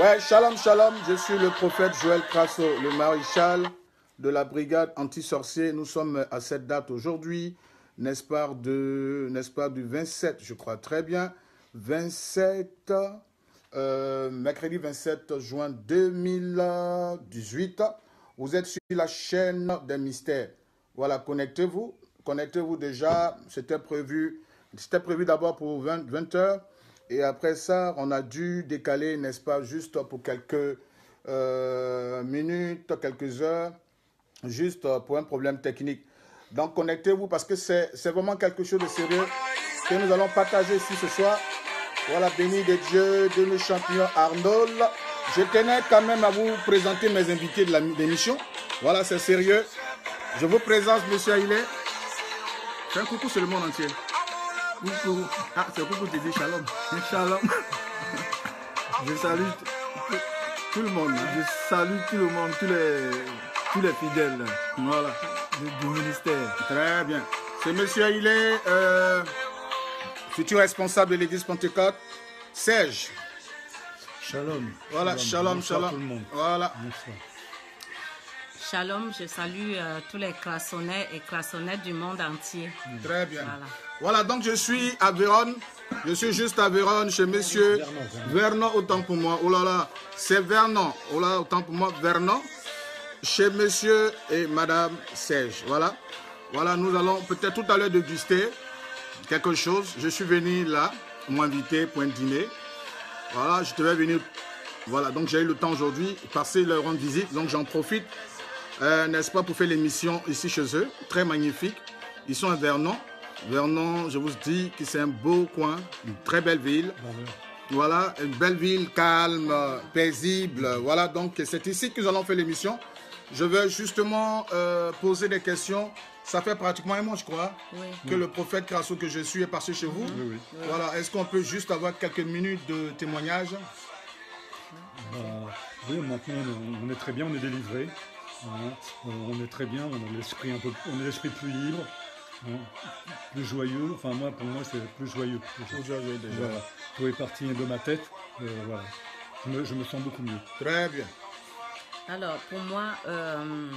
Ouais, shalom, shalom. Je suis le prophète Joël Crasso, le maréchal de la brigade anti-sorcier. Nous sommes à cette date aujourd'hui, n'est-ce pas, du 27, je crois très bien, 27, euh, mercredi 27 juin 2018. Vous êtes sur la chaîne des mystères. Voilà, connectez-vous. Connectez-vous déjà. C'était prévu. C'était prévu d'abord pour 20, 20 heures. Et après ça, on a dû décaler, n'est-ce pas, juste pour quelques euh, minutes, quelques heures, juste pour un problème technique. Donc connectez-vous parce que c'est vraiment quelque chose de sérieux que nous allons partager ici ce soir. Voilà, béni de Dieu, de nos champions Arnold. Je tenais quand même à vous présenter mes invités de la l'émission. Voilà, c'est sérieux. Je vous présente Monsieur Ailé. un coucou sur le monde entier. Ah, c'est coucou vous dis shalom. Je salue tout, le monde. Hein. Je salue tout le monde, tous les, fidèles. Voilà. Du, ministère. Très bien. Ce monsieur, il est euh, futur responsable de l'église Pentecôte. Serge. Shalom. Voilà, shalom, shalom. Voilà. Shalom, je salue euh, tous les classonnets et classonnettes du monde entier. Très bien. Voilà. donc je suis à Vérone. Je suis juste à véronne chez monsieur Vernon, autant pour moi. Oh là là, c'est Vernon. Oh là, autant pour moi, Vernon. Chez monsieur et madame Serge. Voilà. Voilà, nous allons peut-être tout à l'heure déguster quelque chose. Je suis venu là, m'inviter pour un dîner. Voilà, je devais venir. Voilà, donc j'ai eu le temps aujourd'hui, passer leur rendre visite. Donc j'en profite euh, n'est-ce pas, pour faire l'émission ici chez eux. Très magnifique. Ils sont à Vernon. Vernon, je vous dis que c'est un beau coin, une très belle ville. Voilà, une belle ville calme, paisible. Voilà, donc c'est ici que nous allons faire l'émission. Je veux justement euh, poser des questions. Ça fait pratiquement un mois, je crois, que le prophète Crasso que je suis est passé chez vous. voilà, est-ce qu'on peut juste avoir quelques minutes de témoignage euh, Oui, maintenant on est très bien, on est délivré. Hein, on est très bien, on a l'esprit un peu, l'esprit plus libre, hein, plus joyeux. Enfin moi, pour moi, c'est plus joyeux. Plus joyeux déjà. Tout est parti de ma tête. Euh, je me, sens beaucoup mieux. Très bien. Alors pour moi, euh,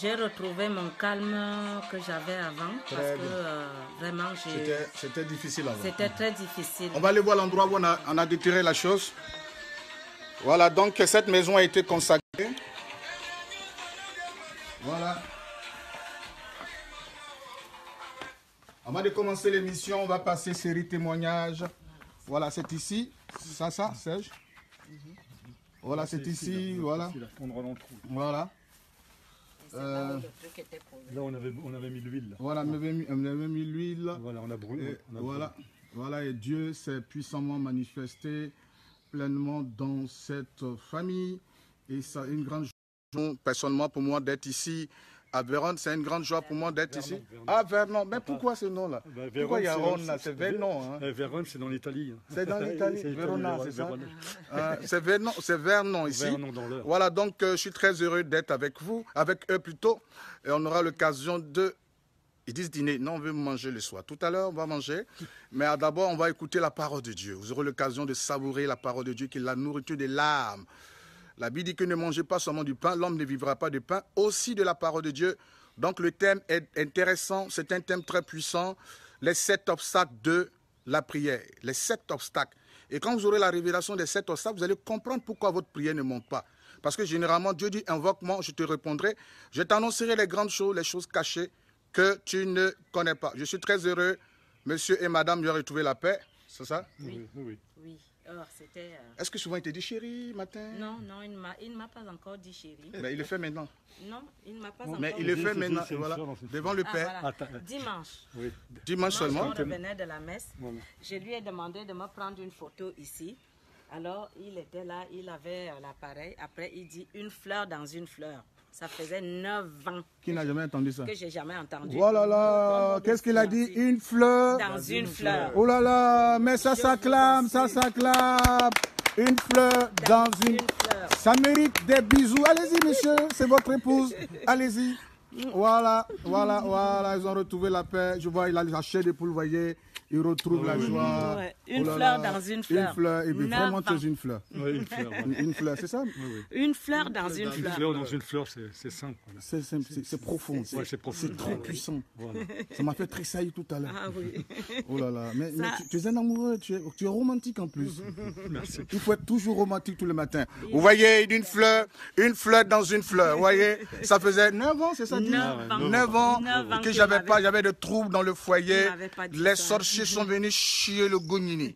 j'ai retrouvé mon calme que j'avais avant parce que euh, vraiment j'ai. C'était difficile avant. C'était très difficile. On va aller voir l'endroit où on a, on a la chose. Voilà, donc cette maison a été consacrée. Voilà. Avant de commencer l'émission, on va passer série témoignages. Voilà, c'est ici. Ça, ça, Serge. Mhm. Voilà, c'est ici. Voilà. Voilà. là, on avait, mis l'huile. Voilà, on avait mis, l'huile. Voilà, on a brûlé. voilà, voilà, et Dieu s'est puissamment manifesté pleinement dans cette famille. Et ça, une grande Personnellement, pour moi, d'être ici à Véronne, c'est une grande joie pour moi d'être ici. À Ah, Vernon, mais ah, pourquoi ce nom-là bah, Pourquoi y a C'est Vernon. Hein. c'est dans l'Italie. C'est dans l'Italie, c'est ça ah, C'est Vernon, ici. voilà, donc euh, je suis très heureux d'être avec vous, avec eux plutôt, et on aura l'occasion de... Ils disent dîner, non, on veut manger le soir. Tout à l'heure, on va manger, mais d'abord, on va écouter la parole de Dieu. Vous aurez l'occasion de savourer la parole de Dieu, qui est la nourriture des larmes. La Bible dit que ne mangez pas seulement du pain, l'homme ne vivra pas de pain, aussi de la parole de Dieu. Donc le thème est intéressant, c'est un thème très puissant, les sept obstacles de la prière, les sept obstacles. Et quand vous aurez la révélation des sept obstacles, vous allez comprendre pourquoi votre prière ne monte pas. Parce que généralement, Dieu dit, invoque-moi, je te répondrai, je t'annoncerai les grandes choses, les choses cachées que tu ne connais pas. Je suis très heureux, monsieur et madame, de retrouver la paix, c'est ça oui. oui c'était... Euh, Est-ce que souvent il te dit chérie matin Non, non, il ne m'a pas encore dit chérie. Mais il le fait maintenant. Non, il ne m'a pas encore dit chérie. Mais il le fait maintenant, devant le ah, père. Dimanche. Oui. Dimanche, seulement. je revenait de la messe. Je lui ai demandé de me prendre une photo ici. Alors, il était là, il avait euh, l'appareil. Après, il dit une fleur dans une fleur. Ça faisait 9 ans. Qui n'a jamais entendu ça Que j'ai jamais entendu. Oh là là, qu'est-ce qu'il a dit Une fleur. Dans, une, fleur. Oh là là, mais ça s'acclame, ça s'acclame. Une fleur dans, une, fleur. Ça mérite des bisous. Allez-y, monsieur, c'est votre épouse. Allez-y. Voilà, voilà, voilà, ils ont retrouvé la paix. Je vois, il a acheté des poules voyez il retrouve la joie. Oh une fleur dans une fleur. Une fleur, et bien vraiment, c'est une fleur. une fleur, fleur c'est ça Une fleur dans une, une fleur. dans une fleur, c'est simple. C'est simple, c'est profond. C'est trop puissant. Ça m'a fait tressaillir tout à l'heure. Ah oui. Oh là là. Mais, tu, es un amoureux, tu es, romantique en plus. Merci. Il faut être toujours romantique tous les matins. Vous voyez, une fleur, une fleur dans une fleur. Vous voyez, ça faisait 9 ans, c'est ça 9 ans. ans que j'avais pas, j'avais de troubles dans le foyer. Les sorciers ils sont venus chier le Gognini.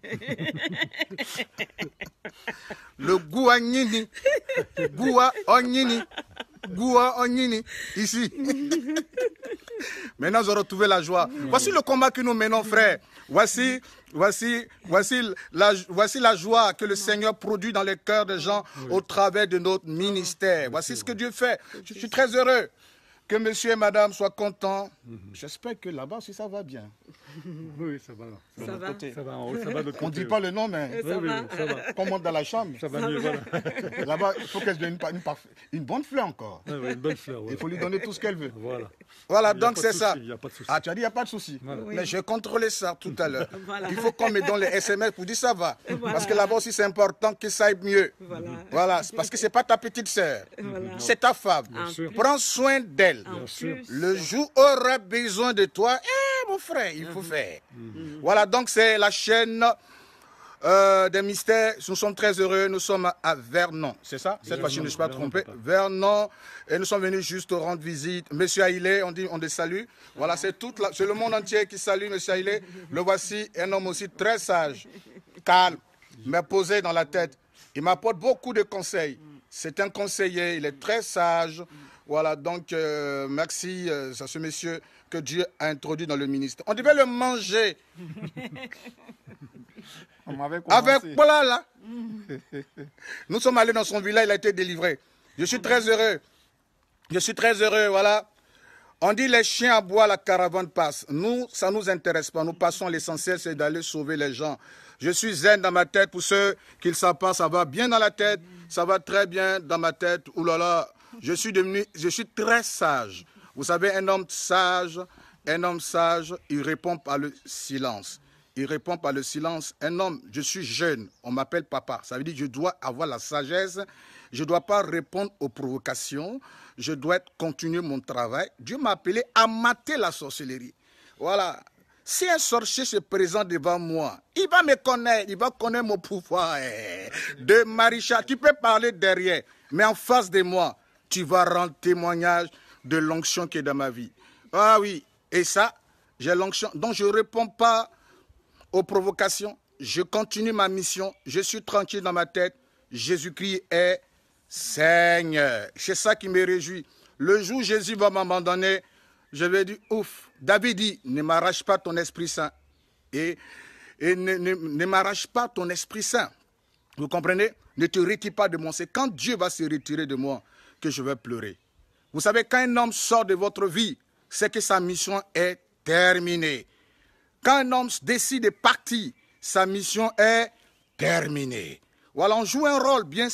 le gouanini. Goua Goua Ici. Maintenant, vous retrouvé la joie. Voici le combat que nous menons, frère. Voici, voici, voici la, voici la joie que le Seigneur produit dans les cœurs des gens au travers de notre ministère. Voici ce que Dieu fait. Je suis très heureux. Que monsieur et madame soient contents. Mhm. J'espère que là-bas aussi ça va bien. Oui, ça va. Ça, va. Côté. ça, va. On, ça dit pas le nom, mais ça, va. Oui, ça va. Qu'on on dans la chambre. Ça va mieux, voilà. Là-bas, il faut qu'elle donne une, bonne fleur encore. oui, une bonne fleur. Il faut lui donner tout ce qu'elle veut. Voilà. Voilà, donc c'est ça. Il n'y a pas de souci. Ah, tu as dit il n'y a pas de souci. Mais je contrôler ça tout à l'heure. Il faut qu'on me donne les SMS pour dire ça va. Parce que là-bas aussi, c'est important que ça aille mieux. Voilà. Parce que ce n'est pas ta petite sœur. C'est ta femme. Ah, Prends soin d'elle. Le jour aura besoin de toi. Eh, mon frère, il faut mhm. faire. Mhm. Mhm. Voilà, donc c'est la chaîne. Euh, des mystères. Nous sommes très heureux. Nous sommes à Vernon. C'est ça Cette fois, je ne suis pas trompé. Vernon. Et nous sommes venus juste rendre visite. Monsieur Aïlé, on dit, on le salue. Voilà, c'est tout c'est le monde entier qui salue Monsieur Aïlé. Le voici, un homme aussi très sage, calme, mais posé dans la tête. Il m'apporte beaucoup de conseils. C'est un conseiller. Il est très sage. Voilà, donc euh, merci euh, à ce monsieur que Dieu a introduit dans le ministre. On devait le manger. On Avec voilà hein. là. Nous sommes allés dans son village, il a été délivré. Je suis très heureux. Je suis très heureux, voilà. On dit les chiens à bois, la caravane passe. Nous, ça nous intéresse pas. Nous passons l'essentiel, c'est d'aller sauver les gens. Je suis zen dans ma tête pour ceux qui ne savent pas. Ça va bien dans la tête, ça va très bien dans ma tête. Ouh là là, je suis devenu, je suis très sage. Vous savez, un homme sage, un homme sage, il répond par le silence. Il répond par le silence. Un homme, je suis jeune, on m'appelle papa. Ça veut dire que je dois avoir la sagesse. Je ne dois pas répondre aux provocations. Je dois continuer mon travail. Dieu m'a appelé à mater la sorcellerie. Voilà. Si un sorcier se présente devant moi, il va me connaître, il va connaître mon pouvoir. Eh, eh, eh, de Maricha, tu peux parler derrière, mais en face de moi, tu vas rendre témoignage de l'onction qui est dans ma vie. Ah oui, et ça, j'ai l'onction. Donc je ne réponds pas aux provocations. Je continue ma mission. Je suis tranquille dans ma tête. Jésus-Christ est Seigneur. C'est ça qui me réjouit. Le jour où Jésus va m'abandonner, je vais dire, ouf, David dit, ne m'arrache pas ton Esprit Saint. Et, et ne, ne m'arrache pas ton Esprit Saint. Vous comprenez Ne te retire pas de moi. C'est quand Dieu va se retirer de moi que je vais pleurer. Vous savez, quand un homme sort de votre vie, c'est que sa mission est terminée. Quand un homme décide de partir, sa mission est terminée. Voilà, on joue un rôle bien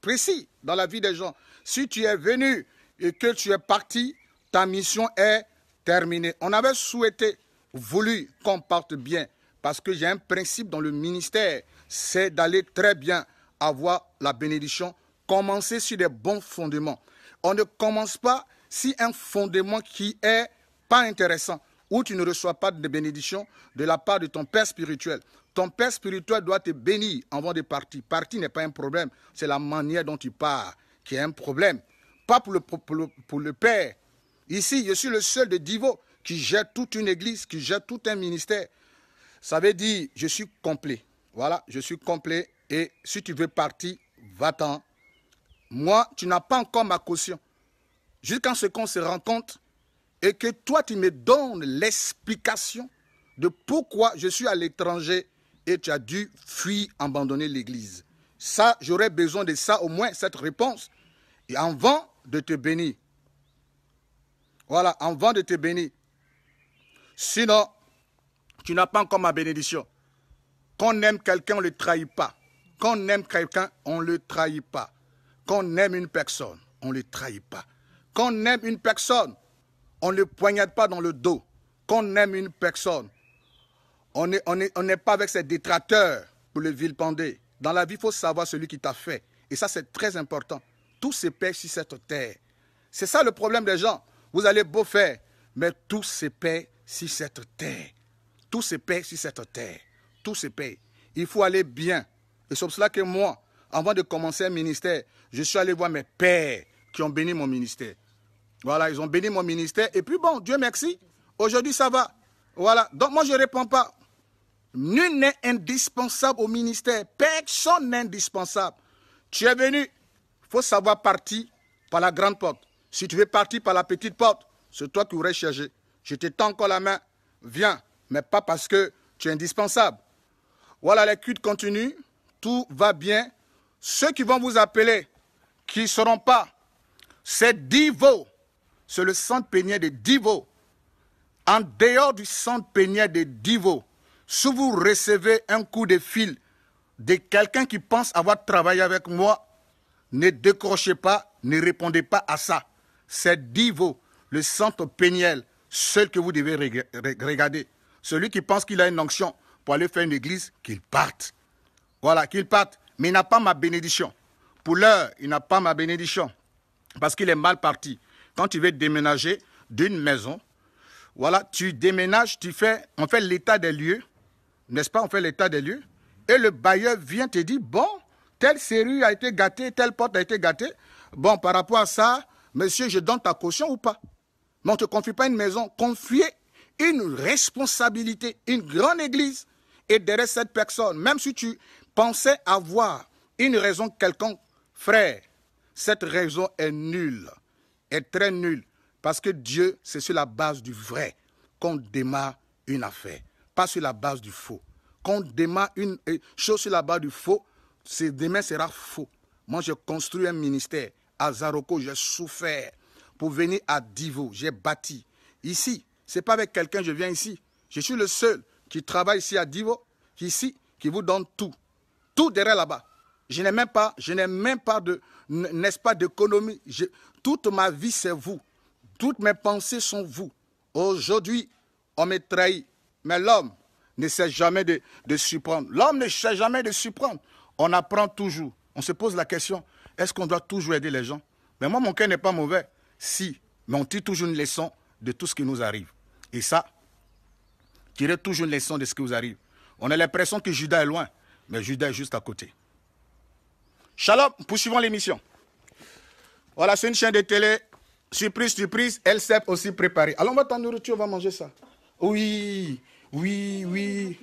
précis dans la vie des gens. Si tu es venu et que tu es parti, ta mission est terminée. On avait souhaité, voulu qu'on parte bien, parce que j'ai un principe dans le ministère, c'est d'aller très bien, avoir la bénédiction commencer sur des bons fondements. On ne commence pas si un fondement qui est pas intéressant, où tu ne reçois pas de bénédiction de la part de ton Père spirituel. Ton Père spirituel doit te bénir avant de partir. Partir n'est pas un problème, c'est la manière dont tu pars qui est un problème. Pas pour le, Père. Ici, je suis le seul de Divo qui gère toute une église, qui gère tout un ministère. Ça veut dire, je suis complet. Voilà, je suis complet. Et si tu veux partir, va-t'en moi, tu n'as pas encore ma caution. Jusqu'à ce qu'on se rencontre et que toi, tu me donnes l'explication de pourquoi je suis à l'étranger et tu as dû fuir, abandonner l'Église. Ça, j'aurais besoin de ça, au moins cette réponse, et avant de te bénir. Voilà, avant de te bénir. Sinon, tu n'as pas encore ma bénédiction. Quand on aime quelqu'un, on ne le trahit pas. Quand on aime quelqu'un, on ne le trahit pas. Quand on aime une personne, on ne la trahit pas. Quand on aime une personne, on ne la poignarde pas dans le dos. Quand on aime une personne, on n'est pas avec ses détracteurs pour le vilipender. Dans la vie, il faut savoir celui qui t'a fait. Et ça, c'est très important. Tout se paie sur cette terre. C'est ça le problème des gens. Vous allez beau faire, mais tout se paie sur cette terre. Tout se paie sur cette terre. Tout se paie. Il faut aller bien. Et c'est pour cela que moi, avant de commencer un ministère, je suis allé voir mes pères qui ont béni mon ministère. Voilà, ils ont béni mon ministère. Et puis bon, Dieu merci, aujourd'hui ça va. Voilà, donc moi je ne réponds pas. Nul n'est indispensable au ministère. Personne n'est indispensable. Tu es venu, il faut savoir partir par la grande porte. Si tu veux partir par la petite porte, c'est toi qui aurais cherché. Je te tends encore la main, viens, mais pas parce que tu es indispensable. Voilà, les cultes continuent, tout va bien, ceux qui vont vous appeler, qui ne seront pas, c'est Divo. C'est le centre péniel de Divo. En dehors du centre pénier de Divo, si vous recevez un coup de fil de quelqu'un qui pense avoir travaillé avec moi, ne décrochez pas, ne répondez pas à ça. C'est Divo, le centre péniel, seul que vous devez regarder. Celui qui pense qu'il a une onction pour aller faire une église, qu'il parte. Voilà, qu'il parte mais il n'a pas ma bénédiction. Pour l'heure, il n'a pas ma bénédiction parce qu'il est mal parti. Quand tu veux déménager d'une maison, voilà, tu déménages, tu fais, on fait l'état des lieux, n'est-ce pas On fait l'état des lieux. Et le bailleur vient te dire, bon, telle serrure a été gâtée, telle porte a été gâtée. Bon, par rapport à ça, monsieur, je donne ta caution ou pas Mais on ne te confie pas une maison, confier une responsabilité, une grande église. Et derrière cette personne, même si tu Pensez avoir une raison quelconque, frère, cette raison est nulle, est très nulle, parce que Dieu, c'est sur la base du vrai qu'on démarre une affaire, pas sur la base du faux. Qu'on on démarre une euh, chose sur la base du faux, demain sera faux. Moi, j'ai construit un ministère à Zaroko, j'ai souffert pour venir à Divo, j'ai bâti. Ici, c'est pas avec quelqu'un, je viens ici. Je suis le seul qui travaille ici à Divo, ici, qui vous donne tout. Tout derrière là-bas. Je n'ai même pas, je n'ai même pas de, n'est-ce pas, d'économie. toute ma vie, c'est vous. Toutes mes pensées sont vous. Aujourd'hui, on me trahit. Mais l'homme ne sait jamais de, de surprendre. L'homme ne sait jamais de surprendre. On apprend toujours. On se pose la question, est-ce qu'on doit toujours aider les gens Mais moi, mon cœur n'est pas mauvais. Si, mais on tire toujours une leçon de tout ce qui nous arrive. Et ça, tirez toujours une leçon de ce qui vous arrive. On a l'impression que Judas est loin. Mais Judas est juste à côté. Shalom, poursuivons l'émission. Voilà, c'est une chaîne de télé. Surprise, surprise, elle s'est aussi préparée. Allons va ta nourriture, on va manger ça. Oui, oui, oui.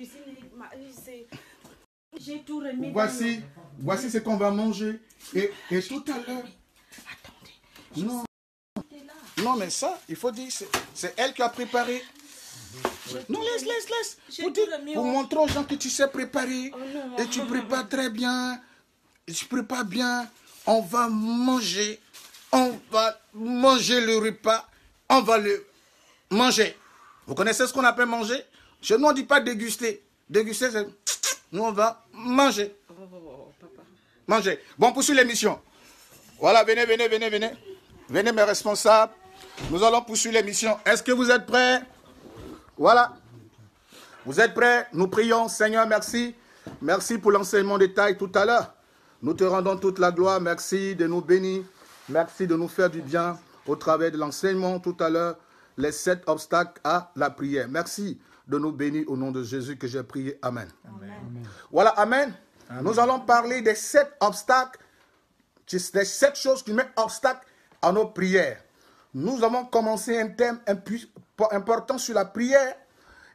Voici, voici ce qu'on va manger. Et, tout à l'heure. Attendez. Non. Non, mais ça, il faut dire, c'est elle qui a préparé. Non, laisse, laisse, laisse. Pour, montrer aux gens que tu sais préparer. Oh et tu oh prépares très bien. tu prépares bien. On va manger. On va manger le repas. On va le manger. Vous connaissez ce qu'on appelle manger Je nous, ne dis pas déguster. Déguster, c'est... Nous, on va manger. Oh, manger. Bon, poursuivre l'émission. Voilà, venez, venez, venez, venez. Venez, mes responsables. Nous allons poursuivre l'émission. Est-ce que vous êtes prêts voilà. Vous êtes prêts Nous prions. Seigneur, merci. Merci pour l'enseignement des tout à l'heure. Nous te rendons toute la gloire. Merci de nous bénir. Merci de nous faire du bien au travers de l'enseignement tout à l'heure. Les sept obstacles à la prière. Merci de nous bénir au nom de Jésus que j'ai prié. Amen. Voilà, amen. Nous allons parler des sept obstacles, des sept choses qui mettent obstacle à nos prières. Nous avons commencé un thème un important sur la prière.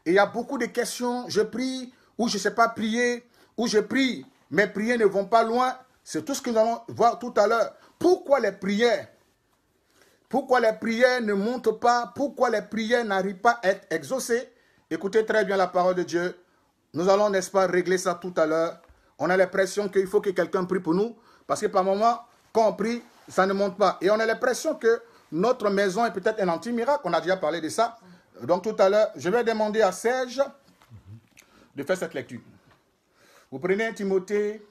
Et il y a beaucoup de questions, je prie, ou je ne sais pas prier, ou je prie, mes prières ne vont pas loin. C'est tout ce que nous allons voir tout à l'heure. Pourquoi les prières Pourquoi les prières ne montent pas Pourquoi les prières n'arrivent pas à être exaucées Écoutez très bien la parole de Dieu. Nous allons, n'est-ce pas, régler ça tout à l'heure. On a l'impression qu'il faut que quelqu'un prie pour nous. Parce que par moments, quand on prie, ça ne monte pas. Et on a l'impression que notre maison est peut-être un anti-miracle. On a déjà parlé de ça. Donc tout à l'heure, je vais demander à Serge de faire cette lecture. Vous prenez 1 Timothée,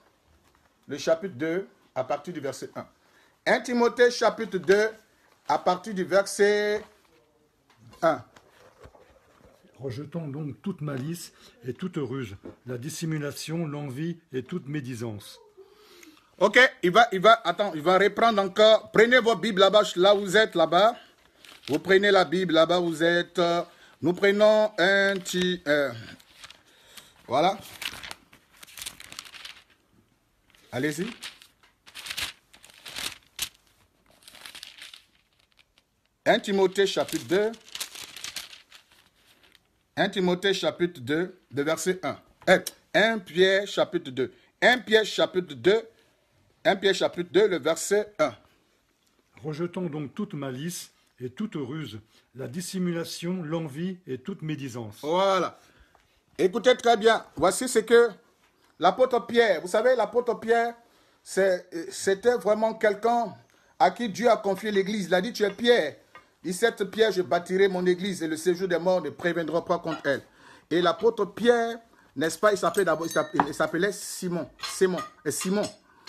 le chapitre 2, à partir du verset 1. 1 Timothée, chapitre 2, à partir du verset 1. Rejetons donc toute malice et toute ruse, la dissimulation, l'envie et toute médisance. Ok, il va, il va, attends, il va reprendre encore. Prenez vos Bibles là-bas, là où vous êtes là-bas. Vous prenez la Bible là-bas vous êtes. Nous prenons un petit... voilà. Allez-y. 1 Timothée chapitre 2. 1 Timothée chapitre 2, de verset 1. 1 eh, Pierre chapitre 2. 1 Pierre chapitre 2, 1 Pierre chapitre 2, le verset 1. Rejetons donc toute malice et toute ruse, la dissimulation, l'envie et toute médisance. Voilà. Écoutez très bien. Voici ce que l'apôtre Pierre, vous savez, l'apôtre Pierre, c'était vraiment quelqu'un à qui Dieu a confié l'Église. Il a dit, tu es Pierre. dit cette pierre, je bâtirai mon Église et le séjour des morts ne préviendra pas contre elle. Et l'apôtre Pierre, n'est-ce pas, il s'appelait d'abord, il s'appelait Simon. Simon. Et Simon.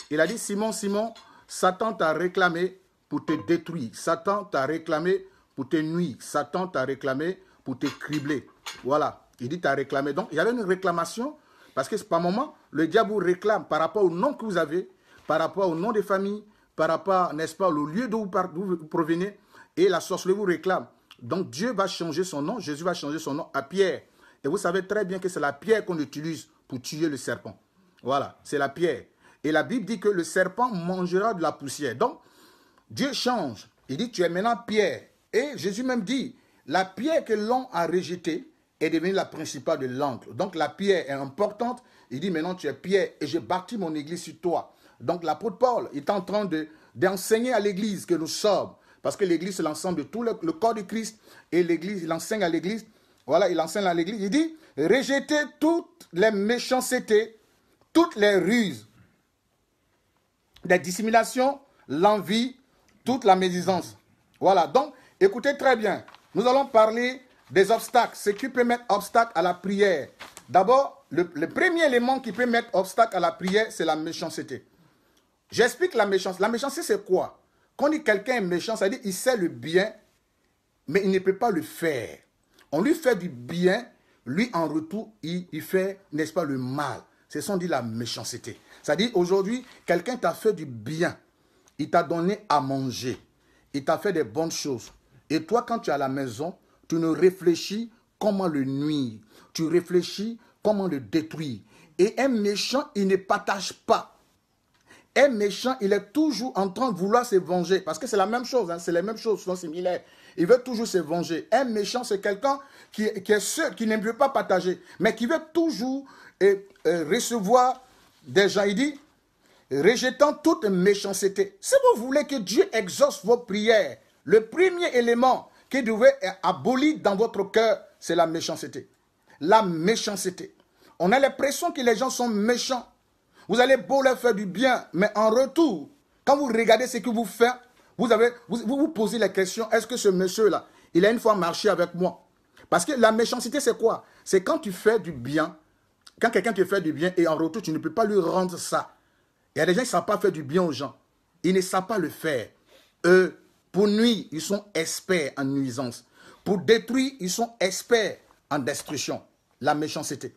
Il a dit, Simon, Simon, Satan t'a réclamé pour te détruire. Satan t'a réclamé pour te nuire. Satan t'a réclamé pour te cribler. Voilà. Il dit, t'as réclamé. Donc, il y avait une réclamation parce que c'est par moment, le diable vous réclame par rapport au nom que vous avez, par rapport au nom des familles, par rapport, n'est-ce pas, au lieu d'où vous provenez. Et la sorcellerie vous réclame. Donc, Dieu va changer son nom. Jésus va changer son nom à Pierre. Et vous savez très bien que c'est la pierre qu'on utilise pour tuer le serpent. Voilà, c'est la pierre. Et la Bible dit que le serpent mangera de la poussière. Donc, Dieu change. Il dit, tu es maintenant pierre. Et Jésus même dit, la pierre que l'on a rejetée est devenue la principale de l'angle. Donc la pierre est importante. Il dit, maintenant tu es pierre et j'ai bâti mon église sur toi. Donc l'apôtre Paul est en train d'enseigner à l'église que nous sommes. Parce que l'église, c'est l'ensemble de tout le, corps du Christ. Et l'église, il enseigne à l'église. Voilà, il enseigne à l'église. Il dit, rejetez toutes les méchancetés, toutes les ruses, des dissimulations, l'envie, toute la médisance. Voilà, donc écoutez très bien. Nous allons parler des obstacles, ce qui peut mettre obstacle à la prière. D'abord, le, premier élément qui peut mettre obstacle à la prière, c'est la méchanceté. J'explique la méchanceté. La méchanceté, c'est quoi Quand on dit quelqu'un est méchant, ça veut dire qu'il sait le bien, mais il ne peut pas le faire. On lui fait du bien, lui en retour, il, il fait, n'est-ce pas, le mal. C'est ce qu'on dit la méchanceté. C'est-à-dire, aujourd'hui, quelqu'un t'a fait du bien. Il t'a donné à manger. Il t'a fait des bonnes choses. Et toi, quand tu es à la maison, tu ne réfléchis comment le nuire. Tu réfléchis comment le détruire. Et un méchant, il ne partage pas. Un méchant, il est toujours en train de vouloir se venger. Parce que c'est la même chose, hein, c'est les mêmes choses, sont similaires. Il veut toujours se venger. Un méchant, c'est quelqu'un qui, est seul, qui ne veut pas partager, mais qui veut toujours eh, eh, recevoir Déjà, il dit, rejetant toute méchanceté. Si vous voulez que Dieu exauce vos prières, le premier élément qui devait être aboli dans votre cœur, c'est la méchanceté. La méchanceté. On a l'impression que les gens sont méchants. Vous allez beau leur faire du bien, mais en retour, quand vous regardez ce que vous faites, vous, vous, vous posez la question, est-ce que ce monsieur-là, il a une fois marché avec moi Parce que la méchanceté, c'est quoi C'est quand tu fais du bien quand quelqu'un te fait du bien et en retour, tu ne peux pas lui rendre ça. Il y a des gens qui ne savent pas faire du bien aux gens. Ils ne savent pas le faire. Eux, pour nuire, ils sont experts en nuisance. Pour détruire, ils sont experts en destruction. La méchanceté.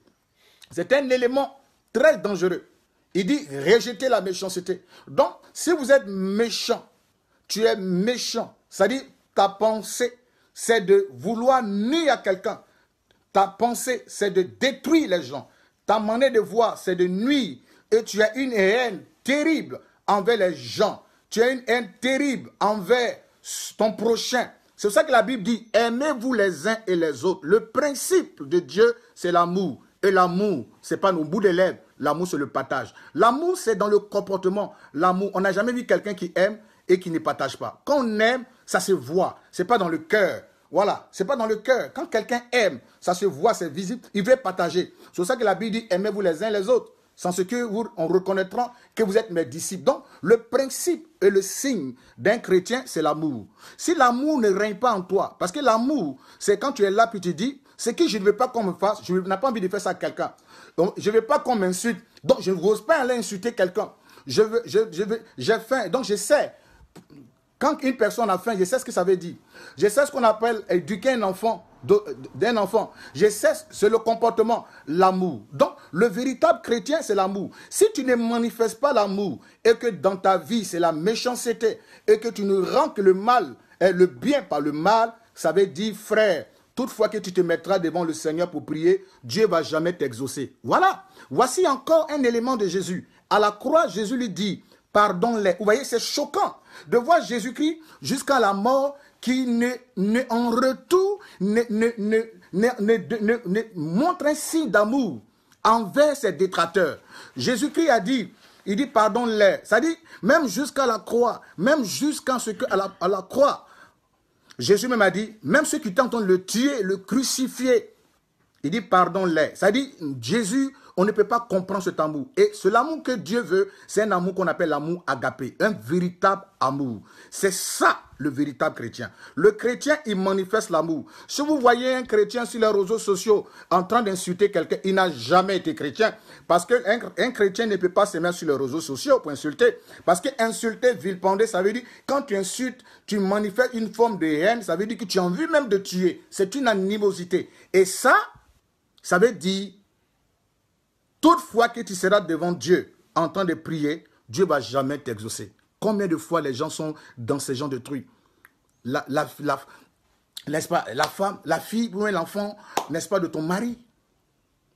C'est un élément très dangereux. Il dit rejeter la méchanceté. Donc, si vous êtes méchant, tu es méchant. C'est-à-dire, ta pensée, c'est de vouloir nuire à quelqu'un. Ta pensée, c'est de détruire les gens. Ta manière de voir, c'est de nuit, Et tu as une haine terrible envers les gens. Tu as une haine terrible envers ton prochain. C'est ça que la Bible dit, aimez-vous les uns et les autres. Le principe de Dieu, c'est l'amour. Et l'amour, c'est pas nos bouts de lèvres. L'amour, c'est le partage. L'amour, c'est dans le comportement. L'amour, on n'a jamais vu quelqu'un qui aime et qui ne partage pas. Quand on aime, ça se voit. C'est pas dans le cœur. Voilà, c'est pas dans le cœur. Quand quelqu'un aime, ça se voit, c'est visible, il veut partager. C'est pour ça que la Bible dit, aimez-vous les uns les autres. Sans ce que vous, en reconnaîtra que vous êtes mes disciples. Donc, le principe et le signe d'un chrétien, c'est l'amour. Si l'amour ne règne pas en toi, parce que l'amour, c'est quand tu es là puis tu dis, c'est que je ne veux pas qu'on me fasse, je n'ai pas envie de faire ça à quelqu'un. Donc, je ne veux pas qu'on m'insulte. Donc, je n'ose pas aller insulter quelqu'un. Je veux, je, veux, j'ai faim. Donc, je sais quand une personne a faim, je sais ce que ça veut dire. Je sais ce qu'on appelle éduquer un enfant d'un enfant. Je sais, c'est le comportement, l'amour. Donc, le véritable chrétien, c'est l'amour. Si tu ne manifestes pas l'amour et que dans ta vie, c'est la méchanceté et que tu ne rends que le mal et le bien par le mal, ça veut dire, frère, toutefois que tu te mettras devant le Seigneur pour prier, Dieu va jamais t'exaucer. Voilà. Voici encore un élément de Jésus. À la croix, Jésus lui dit, pardon. les Vous voyez, c'est choquant de voir Jésus-Christ jusqu'à la mort qui ne, en retour ne, montre un signe d'amour envers ses détracteurs. Jésus-Christ a dit, il dit pardonne-les. Ça dit, même jusqu'à la croix, même jusqu'à ce que à la, croix, Jésus même a dit, même ceux qui tentent de le tuer, le crucifier, il dit pardonne-les. Ça dit, Jésus on ne peut pas comprendre cet amour. Et c'est l'amour que Dieu veut, c'est un amour qu'on appelle l'amour agapé, un véritable amour. C'est ça le véritable chrétien. Le chrétien, il manifeste l'amour. Si vous voyez un chrétien sur les réseaux sociaux en train d'insulter quelqu'un, il n'a jamais été chrétien. Parce qu'un un chrétien ne peut pas se mettre sur les réseaux sociaux pour insulter. Parce que insulter, vilpender, ça veut dire quand tu insultes, tu manifestes une forme de haine, ça veut dire que tu as envie même de tuer. C'est une animosité. Et ça, ça veut dire toute fois que tu seras devant Dieu en temps de prier, Dieu ne va jamais t'exaucer. Combien de fois les gens sont dans ces gens de trucs la, la, n'est-ce pas, la femme, la fille ou l'enfant, n'est-ce pas, de ton mari.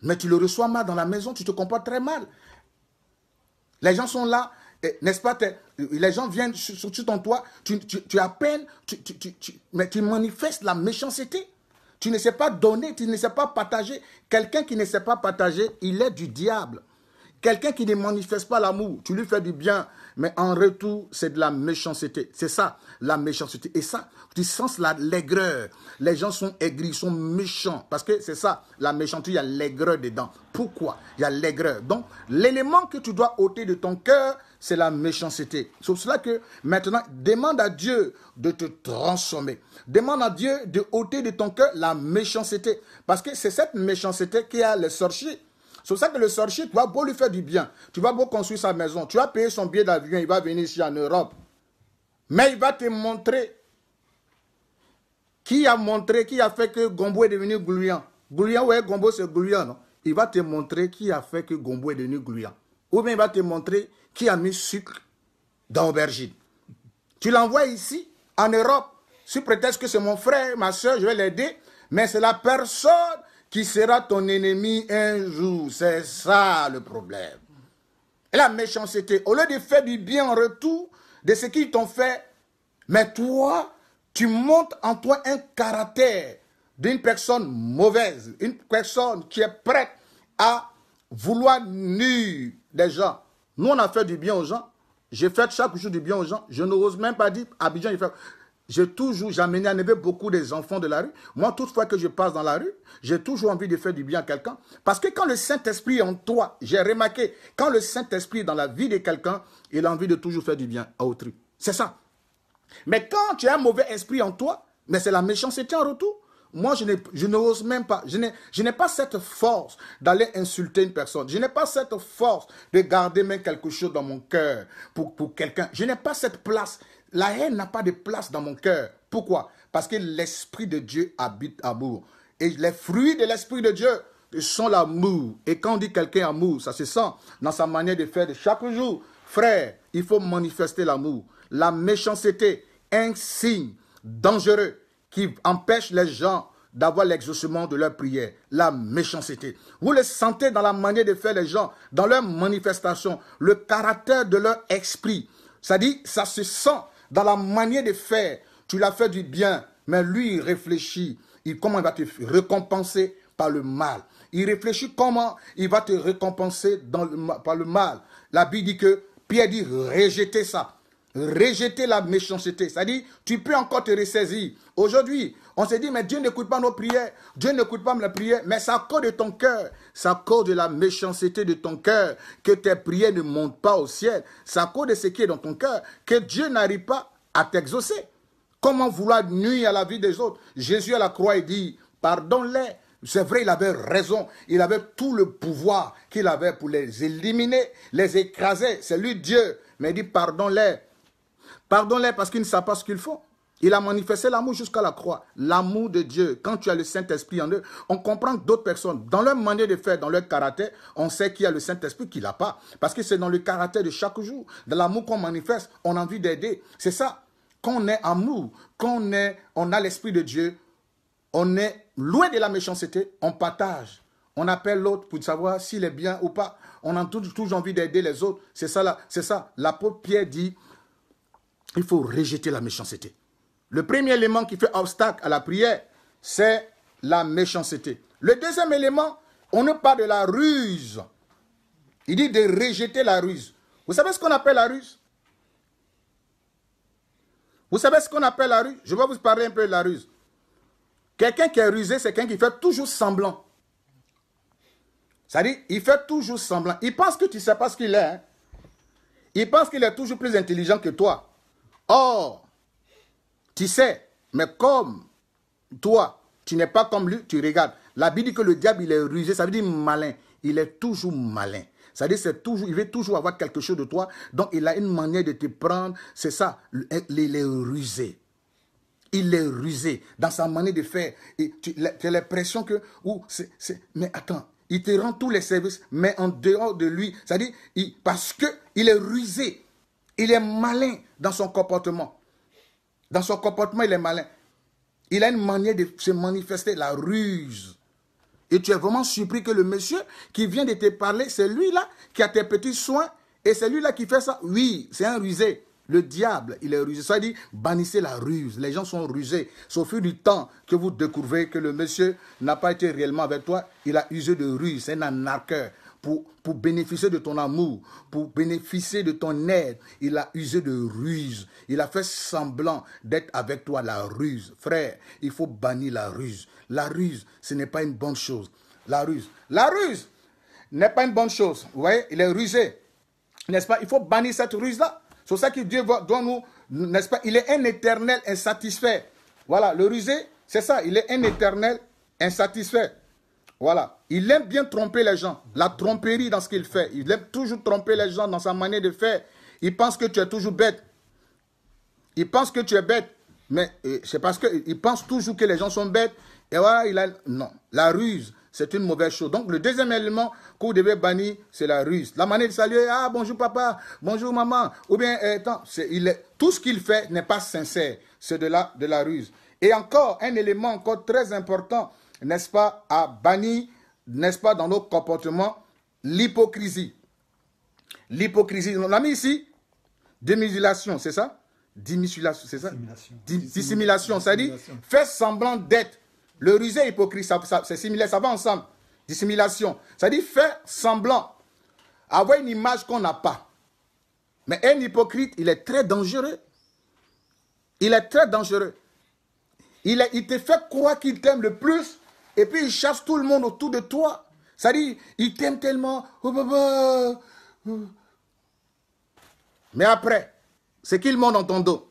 Mais tu le reçois mal dans la maison, tu te comportes très mal. Les gens sont là, n'est-ce pas, les gens viennent sur, ton toit, tu, tu, peine, tu, mais tu manifestes la méchanceté. Tu ne sais pas donner, tu ne sais pas partager. Quelqu'un qui ne sait pas partager, il est du diable. Quelqu'un qui ne manifeste pas l'amour, tu lui fais du bien, mais en retour, c'est de la méchanceté. C'est ça, la méchanceté. Et ça, tu sens l'aigreur. Les gens sont aigris, sont méchants. Parce que c'est ça, la méchanceté, il y a l'aigreur dedans. Pourquoi Il y a l'aigreur. Donc, l'élément que tu dois ôter de ton cœur, c'est la méchanceté. C'est pour cela que maintenant, demande à Dieu de te transformer. Demande à Dieu de ôter de ton cœur la méchanceté. Parce que c'est cette méchanceté qui a le sorcier. C'est pour ça que le sorcier, tu vas beau lui faire du bien. Tu vas beau construire sa maison. Tu vas payer son billet d'avion. Il va venir ici en Europe. Mais il va te montrer qui a montré, qui a fait que Gombo est devenu gluant. Gluant, ouais, Gombo c'est gluant, Il va te montrer qui a fait que Gombo est devenu gluant. Ou bien il va te montrer qui a mis sucre dans aubergine. Tu l'envoies ici, en Europe, sous prétexte que c'est mon frère, ma soeur, je vais l'aider, mais c'est la personne qui sera ton ennemi un jour. C'est ça le problème. Et la méchanceté, au lieu de faire du bien en retour de ce qu'ils t'ont fait, mais toi, tu montes en toi un caractère d'une personne mauvaise, une personne qui est prête à vouloir nuire des gens. Nous, on a fait du bien aux gens. J'ai fait chaque jour du bien aux gens. Je n'ose même pas dire, à il J'ai toujours, amené à never beaucoup des enfants de la rue. Moi, toutefois que je passe dans la rue, j'ai toujours envie de faire du bien à quelqu'un. Parce que quand le Saint-Esprit est en toi, j'ai remarqué, quand le Saint-Esprit est dans la vie de quelqu'un, il a envie de toujours faire du bien à autrui. C'est ça. Mais quand tu as un mauvais esprit en toi, mais c'est la méchanceté en retour. Moi, je, n'ose même pas, je n'ai pas cette force d'aller insulter une personne. Je n'ai pas cette force de garder même quelque chose dans mon cœur pour, pour quelqu'un. Je n'ai pas cette place. La haine n'a pas de place dans mon cœur. Pourquoi Parce que l'Esprit de Dieu habite amour. Et les fruits de l'Esprit de Dieu sont l'amour. Et quand on dit quelqu'un amour, ça se sent dans sa manière de faire de chaque jour. Frère, il faut manifester l'amour. La méchanceté, un signe dangereux qui empêche les gens d'avoir l'exaucement de leur prière, la méchanceté. Vous le sentez dans la manière de faire les gens, dans leur manifestation, le caractère de leur esprit. Ça dit, ça se sent dans la manière de faire. Tu l'as fait du bien, mais lui, il réfléchit. Il, comment il va te récompenser par le mal. Il réfléchit comment il va te récompenser par le mal. La Bible dit que Pierre dit rejeter ça rejeter la méchanceté. C'est-à-dire, tu peux encore te ressaisir. Aujourd'hui, on se dit, mais Dieu n'écoute pas nos prières. Dieu n'écoute pas mes prières. Mais c'est à cause de ton cœur. C'est à cause de la méchanceté de ton cœur que tes prières ne montent pas au ciel. C'est à cause de ce qui est dans ton cœur que Dieu n'arrive pas à t'exaucer. Comment vouloir nuire à la vie des autres Jésus à la croix, il dit, pardonne-les. C'est vrai, il avait raison. Il avait tout le pouvoir qu'il avait pour les éliminer, les écraser. C'est lui Dieu. Mais il dit, pardonne-les Pardonne-les parce qu'ils ne savent pas ce qu'ils font. Il a manifesté l'amour jusqu'à la croix. L'amour de Dieu, quand tu as le Saint-Esprit en eux, on comprend que d'autres personnes, dans leur manière de faire, dans leur caractère, on sait qu'il y a le Saint-Esprit, qu'il l'a pas. Parce que c'est dans le caractère de chaque jour, dans l'amour qu'on manifeste, on a envie d'aider. C'est ça. Quand on est amour, quand on, est, on a l'Esprit de Dieu, on est loin de la méchanceté, on partage. On appelle l'autre pour savoir s'il est bien ou pas. On a toujours envie d'aider les autres. C'est ça, c'est ça. L'apôtre Pierre dit, il faut rejeter la méchanceté. Le premier élément qui fait obstacle à la prière, c'est la méchanceté. Le deuxième élément, on ne parle de la ruse. Il dit de rejeter la ruse. Vous savez ce qu'on appelle la ruse Vous savez ce qu'on appelle la ruse Je vais vous parler un peu de la ruse. Quelqu'un qui est rusé, c'est quelqu'un qui fait toujours semblant. C'est-à-dire, il fait toujours semblant. Il pense que tu ne sais pas ce qu'il est. Hein. Il pense qu'il est toujours plus intelligent que toi. Or, tu sais, mais comme toi, tu n'es pas comme lui, tu regardes. La Bible dit que le diable, il est rusé, ça veut dire malin. Il est toujours malin. Ça veut dire c'est toujours, il veut toujours avoir quelque chose de toi. Donc, il a une manière de te prendre. C'est ça, il est rusé. Il est rusé dans sa manière de faire. tu, as l'impression que, ou mais attends, il te rend tous les services, mais en dehors de lui. Ça veut dire parce que il est rusé. Il est malin dans son comportement. Dans son comportement, il est malin. Il a une manière de se manifester, la ruse. Et tu es vraiment surpris que le monsieur qui vient de te parler, c'est lui-là qui a tes petits soins et c'est lui-là qui fait ça. Oui, c'est un rusé. Le diable, il est rusé. Ça dit, bannissez la ruse. Les gens sont rusés. C'est au fur du temps que vous découvrez que le monsieur n'a pas été réellement avec toi. Il a usé de ruse. C'est un anarcheur pour, bénéficier de ton amour, pour bénéficier de ton aide. Il a usé de ruse. Il a fait semblant d'être avec toi, la ruse. Frère, il faut bannir la ruse. La ruse, ce n'est pas une bonne chose. La ruse. La ruse n'est pas une bonne chose. Vous voyez, il est rusé. N'est-ce pas Il faut bannir cette ruse-là. C'est ça que Dieu doit nous, n'est-ce pas Il est un éternel insatisfait. Voilà, le rusé, c'est ça. Il est un éternel insatisfait. Voilà. Il aime bien tromper les gens. La tromperie dans ce qu'il fait. Il aime toujours tromper les gens dans sa manière de faire. Il pense que tu es toujours bête. Il pense que tu es bête. Mais euh, c'est parce qu'il pense toujours que les gens sont bêtes. Et voilà, il a... Non. La ruse, c'est une mauvaise chose. Donc, le deuxième élément que vous devez bannir, c'est la ruse. La manière de saluer, ah, bonjour papa, bonjour maman, ou bien, euh, attends, il est, tout ce qu'il fait n'est pas sincère. C'est de de la ruse. Et encore, un élément encore très important, n'est-ce pas, à bannir, n'est-ce pas, dans nos comportements, l'hypocrisie. L'hypocrisie. On l'a mis ici. démisulation, c'est ça Dissimulation, c'est ça Dissimulation. Dissimulation, ça dit. faire semblant d'être. Le rusé hypocrite, c'est similaire, ça va ensemble. Dissimulation, ça dit, dire faire semblant. Avoir une image qu'on n'a pas. Mais un hypocrite, il est très dangereux. Il est très dangereux. Il, il te fait croire qu'il t'aime le plus et puis il chasse tout le monde autour de toi. Ça dit, il t'aime tellement. Oh, bah, bah. Mais après, c'est qu'il monte dans ton dos.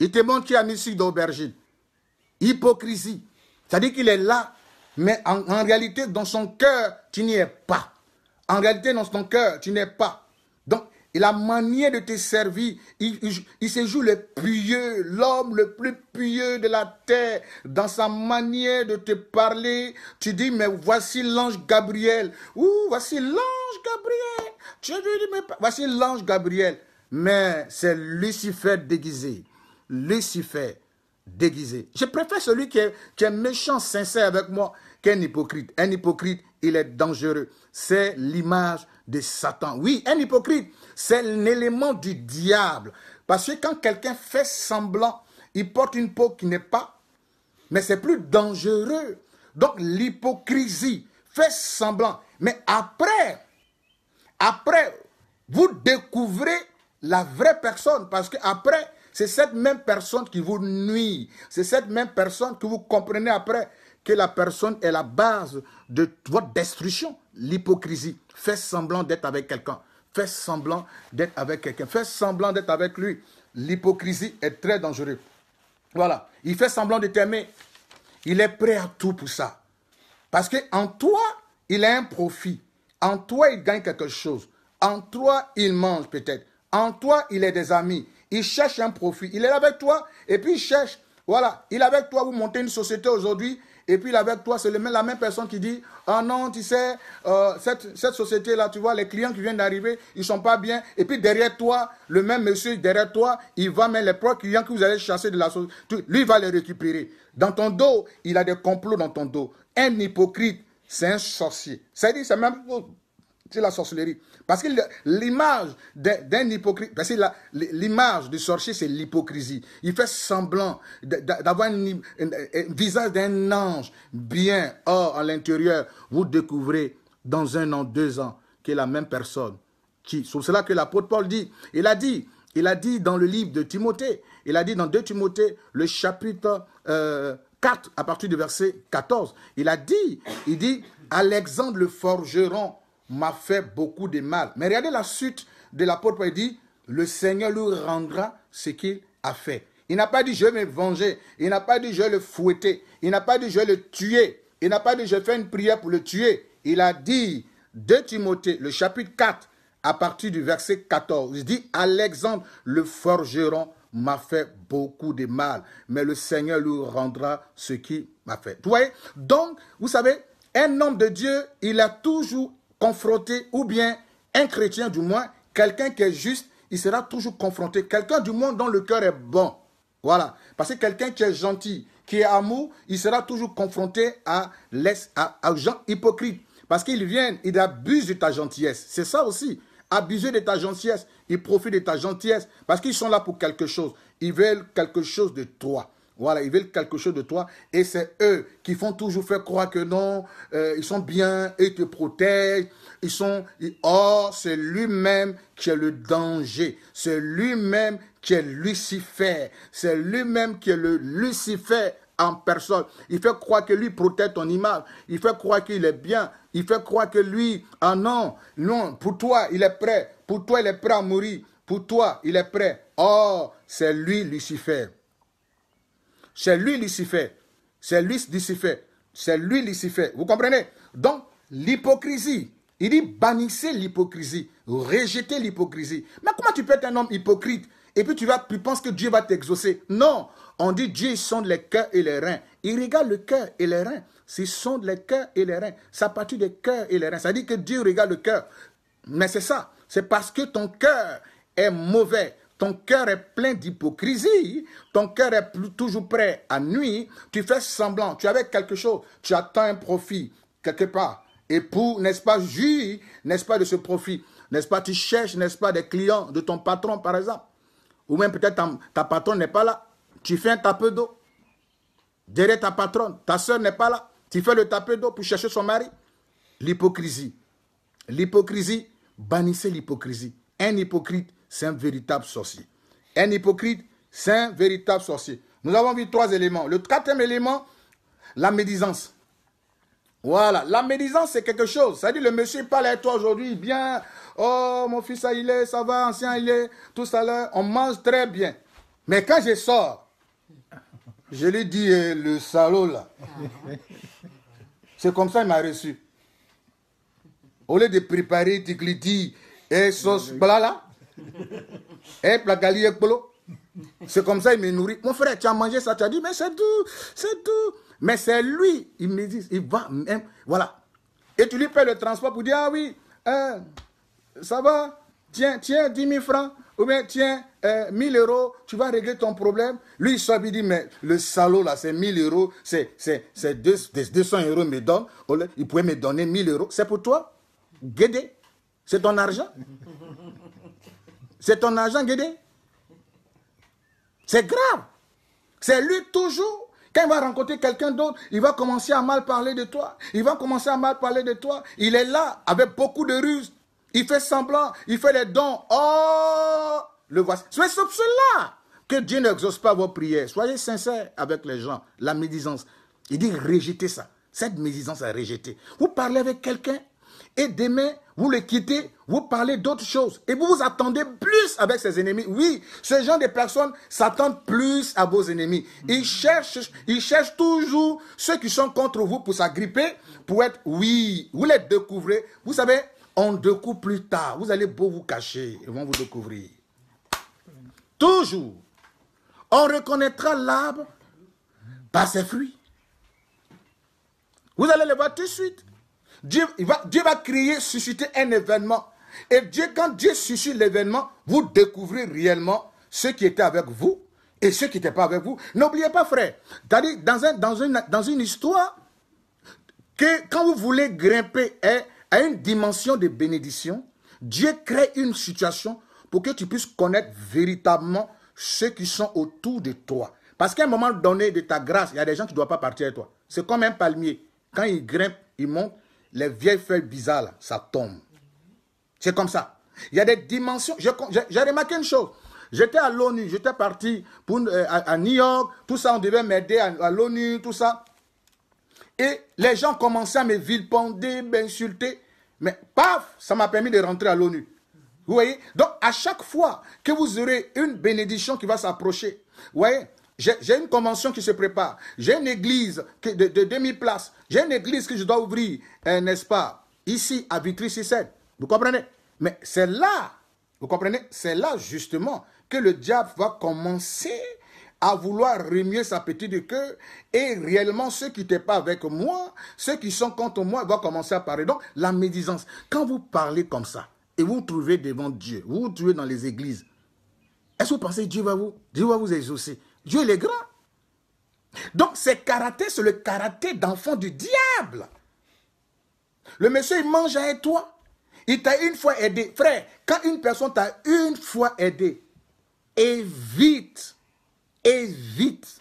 Il te montre qu'il y a d'aubergine. Hypocrisie. Ça dit qu'il est là, mais en, réalité, dans son cœur, tu n'y es pas. En réalité, dans son cœur, tu n'es pas la manière de te servir, il, se joue le pieux, l'homme le plus pieux de la terre. Dans sa manière de te parler, tu dis, mais voici l'ange Gabriel. Ouh, voici l'ange Gabriel. Tu dis, mais voici l'ange Gabriel. Mais c'est Lucifer déguisé. Lucifer déguisé. Je préfère celui qui est, qui est méchant, sincère avec moi qu'un hypocrite. Un hypocrite, il est dangereux. C'est l'image de Satan. Oui, un hypocrite, c'est un élément du diable. Parce que quand quelqu'un fait semblant, il porte une peau qui n'est pas, mais c'est plus dangereux. Donc l'hypocrisie fait semblant. Mais après, après, vous découvrez la vraie personne. Parce que après c'est cette même personne qui vous nuit. C'est cette même personne que vous comprenez après que la personne est la base de votre destruction. L'hypocrisie, fait semblant d'être avec quelqu'un, Fait semblant d'être avec quelqu'un, Fait semblant d'être avec lui. L'hypocrisie est très dangereuse. Voilà, il fait semblant de t'aimer. Il est prêt à tout pour ça. Parce qu'en toi, il a un profit. En toi, il gagne quelque chose. En toi, il mange peut-être. En toi, il est des amis. Il cherche un profit. Il est avec toi et puis il cherche. Voilà, il est avec toi. Vous montez une société aujourd'hui et puis avec toi, c'est la même personne qui dit, ah non, tu sais, euh, cette, société-là, tu vois, les clients qui viennent d'arriver, ils ne sont pas bien. Et puis derrière toi, le même monsieur derrière toi, il va mettre les propres clients que vous allez chasser de la société. Lui, il va les récupérer. Dans ton dos, il a des complots dans ton dos. Un hypocrite, c'est un sorcier. Ça dit, c'est même c'est la sorcellerie. Parce que l'image d'un hypocrite, parce l'image du sorcier, c'est l'hypocrisie. Il fait semblant d'avoir un, visage d'un ange bien. Or, à l'intérieur, vous découvrez dans un an, deux ans, que la même personne. Qui, c'est cela que l'apôtre Paul dit. Il a dit, il a dit dans le livre de Timothée, il a dit dans 2 Timothée, le chapitre 4, euh, à partir du verset 14, il a dit, il dit, Alexandre le forgeron, m'a fait beaucoup de mal. Mais regardez la suite de l'apôtre il dit, le Seigneur lui rendra ce qu'il a fait. Il n'a pas dit, je vais me venger. Il n'a pas dit, je vais le fouetter. Il n'a pas dit, je vais le tuer. Il n'a pas dit, je fais une prière pour le tuer. Il a dit, de Timothée, le chapitre 4, à partir du verset 14, il dit, Alexandre, le forgeron, m'a fait beaucoup de mal, mais le Seigneur lui rendra ce qu'il m'a fait. Vous voyez Donc, vous savez, un homme de Dieu, il a toujours confronté, ou bien un chrétien du moins, quelqu'un qui est juste, il sera toujours confronté. Quelqu'un du moins dont le cœur est bon. Voilà. Parce que quelqu'un qui est gentil, qui est amour, il sera toujours confronté à les à, à gens hypocrites. Parce qu'ils viennent, ils abusent de ta gentillesse. C'est ça aussi. Abuser de ta gentillesse. Ils profitent de ta gentillesse. Parce qu'ils sont là pour quelque chose. Ils veulent quelque chose de toi. Voilà, ils veulent quelque chose de toi et c'est eux qui font toujours faire croire que non, euh, ils sont bien, ils te protègent, ils sont... Or, oh, c'est lui-même qui est le danger, c'est lui-même qui est Lucifer, c'est lui-même qui est le Lucifer en personne. Il fait croire que lui protège ton image. Il fait croire qu'il est bien. Il fait croire que lui, ah non, non, pour toi, il est prêt. Pour toi, il est prêt à mourir. Pour toi, il est prêt. Or, oh, c'est lui, Lucifer. C'est lui Lucifer. C'est lui Lucifer. C'est lui Lucifer. Vous comprenez Donc, l'hypocrisie. Il dit bannissez l'hypocrisie. Rejetez l'hypocrisie. Mais comment tu peux être un homme hypocrite et puis tu, vas, tu penses que Dieu va t'exaucer Non. On dit Dieu sonde les cœurs et les reins. Il regarde le cœur et les reins. c'est sonde les cœurs et les reins, ça partit des cœurs et les reins. Ça dit que Dieu regarde le cœur. Mais c'est ça. C'est parce que ton cœur est mauvais ton cœur est plein d'hypocrisie, ton cœur est toujours prêt à nuire, tu fais semblant, tu avais quelque chose, tu attends un profit quelque part. Et pour, n'est-ce pas, jouir, n'est-ce pas, de ce profit, n'est-ce pas, tu cherches, n'est-ce pas, des clients de ton patron, par exemple. Ou même peut-être ta, patronne n'est pas là, tu fais un tapé d'eau. Derrière ta patronne, ta soeur n'est pas là, tu fais le tape d'eau pour chercher son mari. L'hypocrisie. L'hypocrisie, bannissez l'hypocrisie. Un hypocrite c'est un véritable sorcier. Un hypocrite, c'est un véritable sorcier. Nous avons vu trois éléments. Le quatrième élément, la médisance. Voilà, la médisance, c'est quelque chose. Ça dit, le monsieur parle à toi aujourd'hui, bien, oh, mon fils, ça, il est, ça va, ancien, il est, tout ça là, on mange très bien. Mais quand je sors, je lui dis, eh, le salaud là, c'est comme ça il m'a reçu. Au lieu de préparer dis, et eh, sauce blala, et eh, Placalier polo, C'est comme ça, il me nourrit. Mon frère, tu as mangé ça, tu as dit, mais c'est tout, c'est tout. Mais c'est lui, il me dit, il va même. Voilà. Et tu lui payes le transport pour dire, ah oui, euh, ça va, tiens, tiens, 10 000 francs, ou bien tiens, euh, 1000 euros, tu vas régler ton problème. Lui, il sort, il dit, mais le salaud là, c'est 1000 euros, c'est 200 euros, il me donne. Il pouvait me donner 1000 euros. C'est pour toi, Guédé. C'est ton argent. C'est ton agent Guédé. C'est grave. C'est lui toujours. Quand il va rencontrer quelqu'un d'autre, il va commencer à mal parler de toi. Il va commencer à mal parler de toi. Il est là avec beaucoup de ruses. Il fait semblant. Il fait les dons. Oh, le voici. C'est sur cela que Dieu n'exauce pas vos prières. Soyez sincères avec les gens. La médisance. Il dit rejetez ça. Cette médisance à rejeter. Vous parlez avec quelqu'un, et demain, vous le quittez, vous parlez d'autres choses. Et vous vous attendez plus avec ses ennemis. Oui, ce genre de personnes s'attendent plus à vos ennemis. Ils mhm. cherchent, ils cherchent toujours ceux qui sont contre vous pour s'agripper, pour être, oui, vous les découvrez. Vous savez, on découvre plus tard. Vous allez beau vous cacher, ils vont vous découvrir. Toujours, on reconnaîtra l'arbre par ses fruits. Vous allez le voir tout de suite. Dieu, va, Dieu créer, susciter un événement. Et Dieu, quand Dieu suscite l'événement, vous découvrez réellement ceux qui étaient avec vous et ceux qui n'étaient pas avec vous. N'oubliez pas, frère, dans, un, dans, une, dans une histoire, que quand vous voulez grimper à une dimension de bénédiction, Dieu crée une situation pour que tu puisses connaître véritablement ceux qui sont autour de toi. Parce qu'à un moment donné de ta grâce, il y a des gens qui ne doivent pas partir avec toi. C'est comme un palmier. Quand il grimpe, il monte, les vieilles feuilles bizarres, ça tombe. C'est comme ça. Il y a des dimensions. J'ai remarqué une chose. J'étais à l'ONU, j'étais parti euh, à, New York, tout ça, on devait m'aider à, l'ONU, tout ça. Et les gens commençaient à me vilponder, m'insulter. Mais paf, ça m'a permis de rentrer à l'ONU. Vous voyez Donc, à chaque fois que vous aurez une bénédiction qui va s'approcher, vous voyez, j'ai une convention qui se prépare. J'ai une église de, demi-place. J'ai une église que je dois ouvrir, euh, n'est-ce pas Ici, à vitry sur Vous comprenez Mais c'est là, vous comprenez C'est là, justement, que le diable va commencer à vouloir remuer sa petite queue. Et réellement, ceux qui n'étaient pas avec moi, ceux qui sont contre moi, vont commencer à parler. Donc, la médisance. Quand vous parlez comme ça, et vous trouvez devant Dieu, vous vous trouvez dans les églises, est-ce que vous pensez que Dieu va vous, Dieu va vous exaucer Dieu est grand. Donc c'est karaté, c'est le karaté d'enfant du diable. Le monsieur, il mange à toi. Il t'a une fois aidé. Frère, quand une personne t'a une fois aidé, évite, évite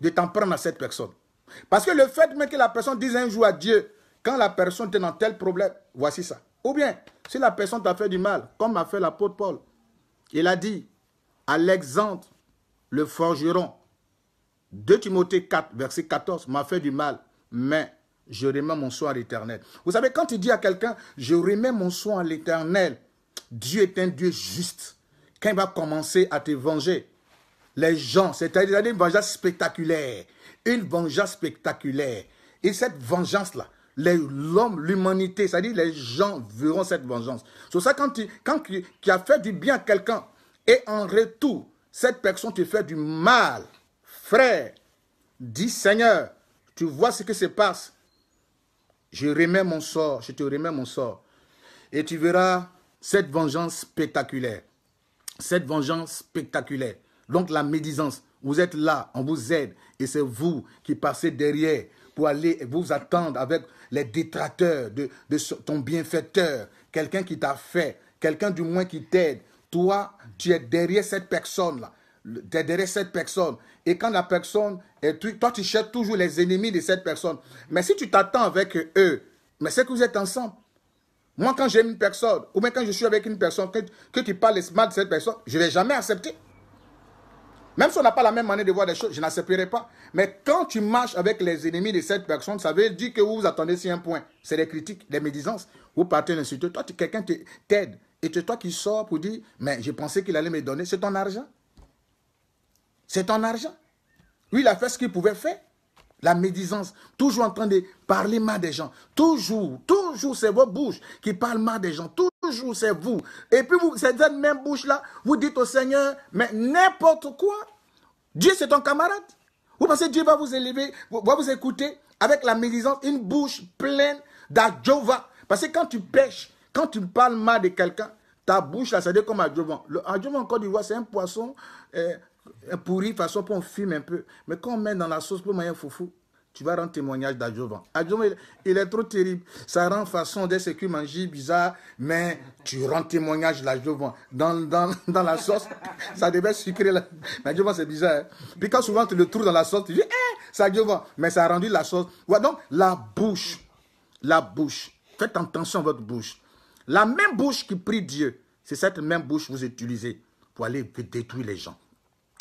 de t'en prendre à cette personne. Parce que le fait même que la personne dise un jour à Dieu, quand la personne est dans tel problème, voici ça. Ou bien, si la personne t'a fait du mal, comme a fait l'apôtre Paul, il a dit, Alexandre, le forgeron, 2 Timothée 4, verset 14, m'a fait du mal, mais je remets mon soin à l'éternel. Vous savez, quand tu dis à quelqu'un, je remets mon soin à l'éternel, Dieu est un Dieu juste. Quand il va commencer à te venger, les gens, c'est-à-dire une vengeance spectaculaire, une vengeance spectaculaire. Et cette vengeance-là, l'homme, l'humanité, c'est-à-dire les gens verront cette vengeance. C'est ça quand tu, quand tu fait du bien à quelqu'un et en retour, cette personne te fait du mal, frère, dis Seigneur, tu vois ce qui se passe. Je remets mon sort, je te remets mon sort. Et tu verras cette vengeance spectaculaire. Cette vengeance spectaculaire. Donc la médisance, vous êtes là, on vous aide. Et c'est vous qui passez derrière pour aller vous attendre avec les détracteurs de, de ton bienfaiteur. Quelqu'un qui t'a fait, quelqu'un du moins qui t'aide. Toi, tu es derrière cette personne-là. Tu es derrière cette personne. Et quand la personne est... Toi, tu cherches toujours les ennemis de cette personne. Mais si tu t'attends avec eux, mais c'est que vous êtes ensemble. Moi, quand j'aime une personne, ou même quand je suis avec une personne, que, tu parles mal de cette personne, je ne vais jamais accepter. Même si on n'a pas la même manière de voir les choses, je n'accepterai pas. Mais quand tu marches avec les ennemis de cette personne, ça veut dire que vous vous attendez sur un point. C'est des critiques, des médisances. Vous partez site. Toi, tu quelqu'un t'aide. Et c'est toi qui sors pour dire, mais je pensais qu'il allait me donner. C'est ton argent. C'est ton argent. Lui, il a fait ce qu'il pouvait faire. La médisance, toujours en train de parler mal des gens. Toujours, toujours, c'est votre bouche qui parle mal des gens. Toujours, c'est vous. Et puis, vous, cette même bouche-là, vous dites au Seigneur, mais n'importe quoi. Dieu, c'est ton camarade. Vous pensez que Dieu va vous élever, va vous écouter avec la médisance, une bouche pleine d'adjova. Parce que quand tu pêches, quand tu parles mal de quelqu'un, ta bouche, là, ça devient comme Adjovan. Le encore, en Côte c'est un poisson euh, pourri, façon pour on fume un peu. Mais quand on met dans la sauce pour moyen foufou, tu vas rendre témoignage d'Adjovan. Adjovan, il, est trop terrible. Ça rend façon d'être ce que manger bizarre, mais tu rends témoignage d'adjuvant. Dans, dans, dans la sauce, ça devait sucrer. Adjovan, c'est bizarre. Hein. Puis quand souvent tu le trouves dans la sauce, tu dis, eh, c'est adjuvant. Mais ça a rendu la sauce. donc, la bouche, la bouche. Faites attention à votre bouche. La même bouche qui prie Dieu, c'est cette même bouche que vous utilisez pour aller détruire les gens.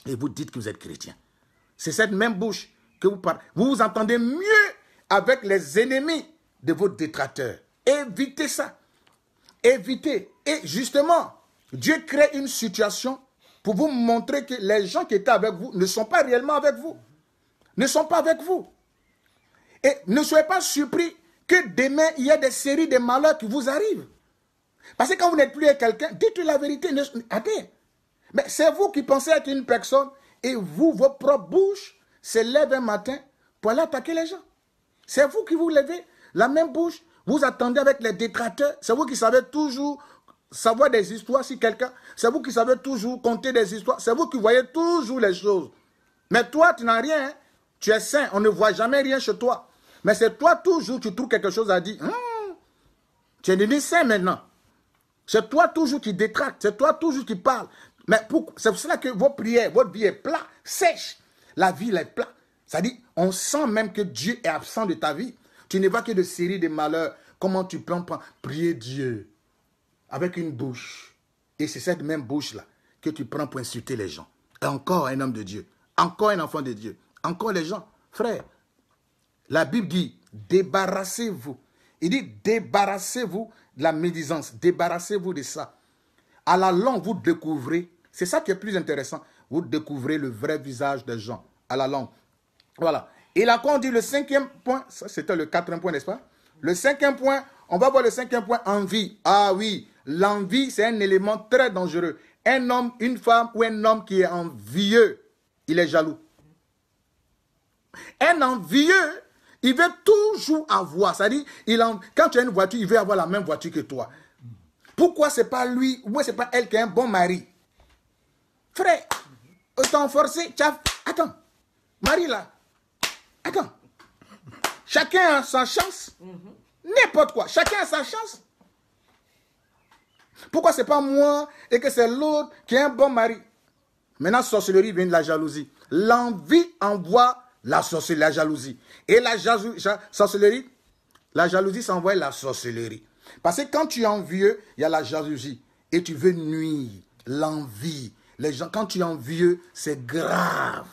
Et vous dites que vous êtes chrétien. C'est cette même bouche que vous parlez. Vous vous entendez mieux avec les ennemis de vos détracteurs. Évitez ça. Évitez. Et justement, Dieu crée une situation pour vous montrer que les gens qui étaient avec vous ne sont pas réellement avec vous. Ne sont pas avec vous. Et ne soyez pas surpris que demain, il y ait des séries de malheurs qui vous arrivent. Parce que quand vous n'êtes plus quelqu'un, dites la vérité. Attends, Mais c'est vous qui pensez être une personne et vous, vos propres bouches, se lèvent un matin pour aller attaquer les gens. C'est vous qui vous levez la même bouche. Vous attendez avec les détracteurs. C'est vous qui savez toujours savoir des histoires si quelqu'un. C'est vous qui savez toujours compter des histoires. C'est vous qui voyez toujours les choses. Mais toi, tu n'as rien. Hein. Tu es sain. On ne voit jamais rien chez toi. Mais c'est toi toujours, tu trouves quelque chose à dire. Hum, tu es devenu sain maintenant. C'est toi toujours qui détracte, c'est toi toujours qui parle. Mais c'est pour cela que vos prières, votre vie est plate, sèche. La vie, elle est plate. C'est-à-dire, on sent même que Dieu est absent de ta vie. Tu n'es pas que de série de malheurs. Comment tu peux prier Dieu avec une bouche Et c'est cette même bouche-là que tu prends pour insulter les gens. encore un homme de Dieu, encore un enfant de Dieu, encore les gens. Frère, la Bible dit, débarrassez-vous. Il dit, débarrassez-vous la médisance. Débarrassez-vous de ça. À la longue, vous découvrez. C'est ça qui est plus intéressant. Vous découvrez le vrai visage des gens. À la langue. Voilà. Et là, quand on dit le cinquième point, ça c'était le quatrième point, n'est-ce pas Le cinquième point, on va voir le cinquième point, envie. Ah oui, l'envie, c'est un élément très dangereux. Un homme, une femme ou un homme qui est envieux, il est jaloux. Un envieux il veut toujours avoir. C'est-à-dire, quand tu as une voiture, il veut avoir la même voiture que toi. Pourquoi c'est pas lui, ou c'est pas elle qui a un bon mari Frère, autant forcer, Attends, Marie là, attends. Chacun a sa chance. N'importe quoi. Chacun a sa chance. Pourquoi c'est pas moi et que c'est l'autre qui a un bon mari Maintenant, sorcellerie vient de la jalousie. L'envie envoie la sorcellerie, la jalousie. Et la jalousie, sorcellerie, la jalousie s'envoie la sorcellerie. Parce que quand tu es envieux, il y a la jalousie. Et tu veux nuire, l'envie. Les gens, quand tu es envieux, c'est grave.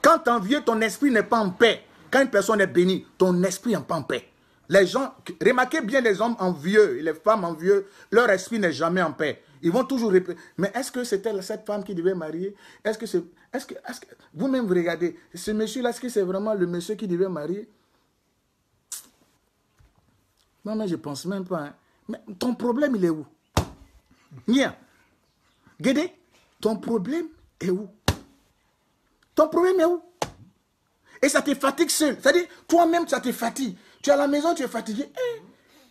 Quand tu es envieux, ton esprit n'est pas en paix. Quand une personne est bénie, ton esprit n'est pas en paix. Les gens, remarquez bien les hommes envieux et les femmes envieux, leur esprit n'est jamais en paix. Ils vont toujours répéter, mais est-ce que c'était cette femme qui devait marier Est-ce que c'est... Est-ce que, vous-même vous regardez, ce monsieur-là, est-ce que c'est vraiment le monsieur qui devait marier Non, mais je pense même pas. Hein. Mais ton problème, il est où Nia, Guédé, ton problème est où Ton problème est où Et ça te fatigue seul. C'est-à-dire, toi-même, ça te fatigue. Tu es à la maison, tu es fatigué. Hein?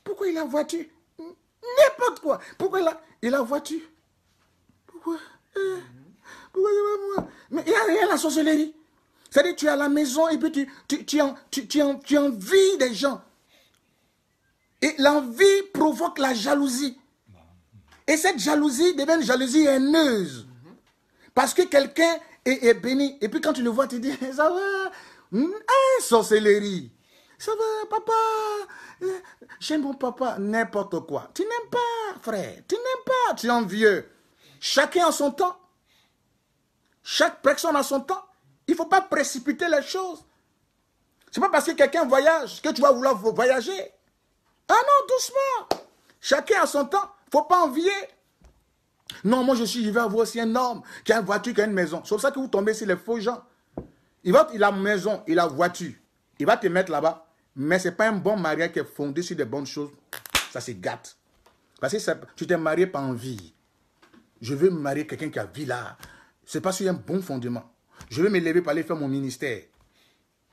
pourquoi il a voiture N'importe quoi. Pourquoi il a, il a voiture Pourquoi hein? Mais il y, a, rien à la sorcellerie. C'est-à-dire, tu es à la maison et puis tu, tu, tu, tu, tu, des gens. Et l'envie provoque la jalousie. Et cette jalousie devient une jalousie haineuse. Parce que quelqu'un est, béni. Et puis quand tu le vois, tu dis, ça va, Hein, sorcellerie. Ça va, papa. J'aime eh, mon papa. N'importe quoi. Tu n'aimes pas, frère. Tu n'aimes pas. Tu es envieux. Chacun en son temps. Chaque personne a son temps. Il ne faut pas précipiter les choses. Ce n'est pas parce que quelqu'un voyage que tu vas vouloir voyager. Ah non, doucement. Chacun a son temps. Il ne faut pas envier. Non, moi je suis, je vais avoir aussi un homme qui a une voiture, qui a une maison. C'est pour ça que vous tombez sur les faux gens. Il, va, il a maison, il a voiture. Il va te mettre là-bas. Mais ce n'est pas un bon mariage qui est fondé sur des bonnes choses. Ça se gâte. Parce que tu t'es marié par vie. Je veux me marier quelqu'un qui a vie là c'est parce qu'il y a un bon fondement. Je vais me lever pour aller faire mon ministère.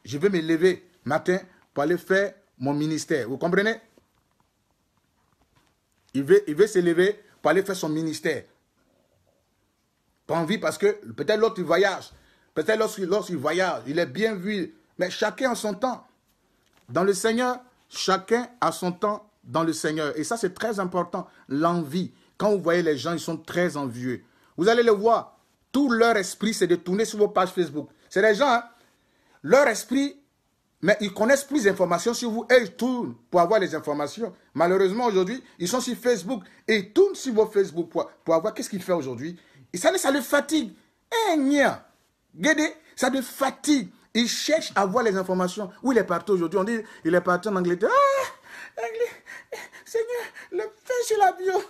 Je vais me lever matin pour aller faire mon ministère. Vous comprenez Il veut, il veut se lever pour aller faire son ministère. Pas envie parce que peut-être l'autre il voyage. Peut-être lorsqu'il lorsqu voyage, il est bien vu. Mais chacun a son temps. Dans le Seigneur, chacun a son temps dans le Seigneur. Et ça, c'est très important. L'envie. Quand vous voyez les gens, ils sont très envieux. Vous allez les voir. Tout leur esprit, c'est de tourner sur vos pages Facebook. C'est des gens, hein? leur esprit, mais ils connaissent plus d'informations sur vous et ils tournent pour avoir les informations. Malheureusement, aujourd'hui, ils sont sur Facebook et ils tournent sur vos Facebook pour, avoir qu'est-ce qu'ils font aujourd'hui. Et ça, ça le fatigue. Eh, ça les fatigue. Ils cherchent à avoir les informations. Où il est parti aujourd'hui On dit, il est parti en Angleterre. Ah! Seigneur, le feu sur l'avion.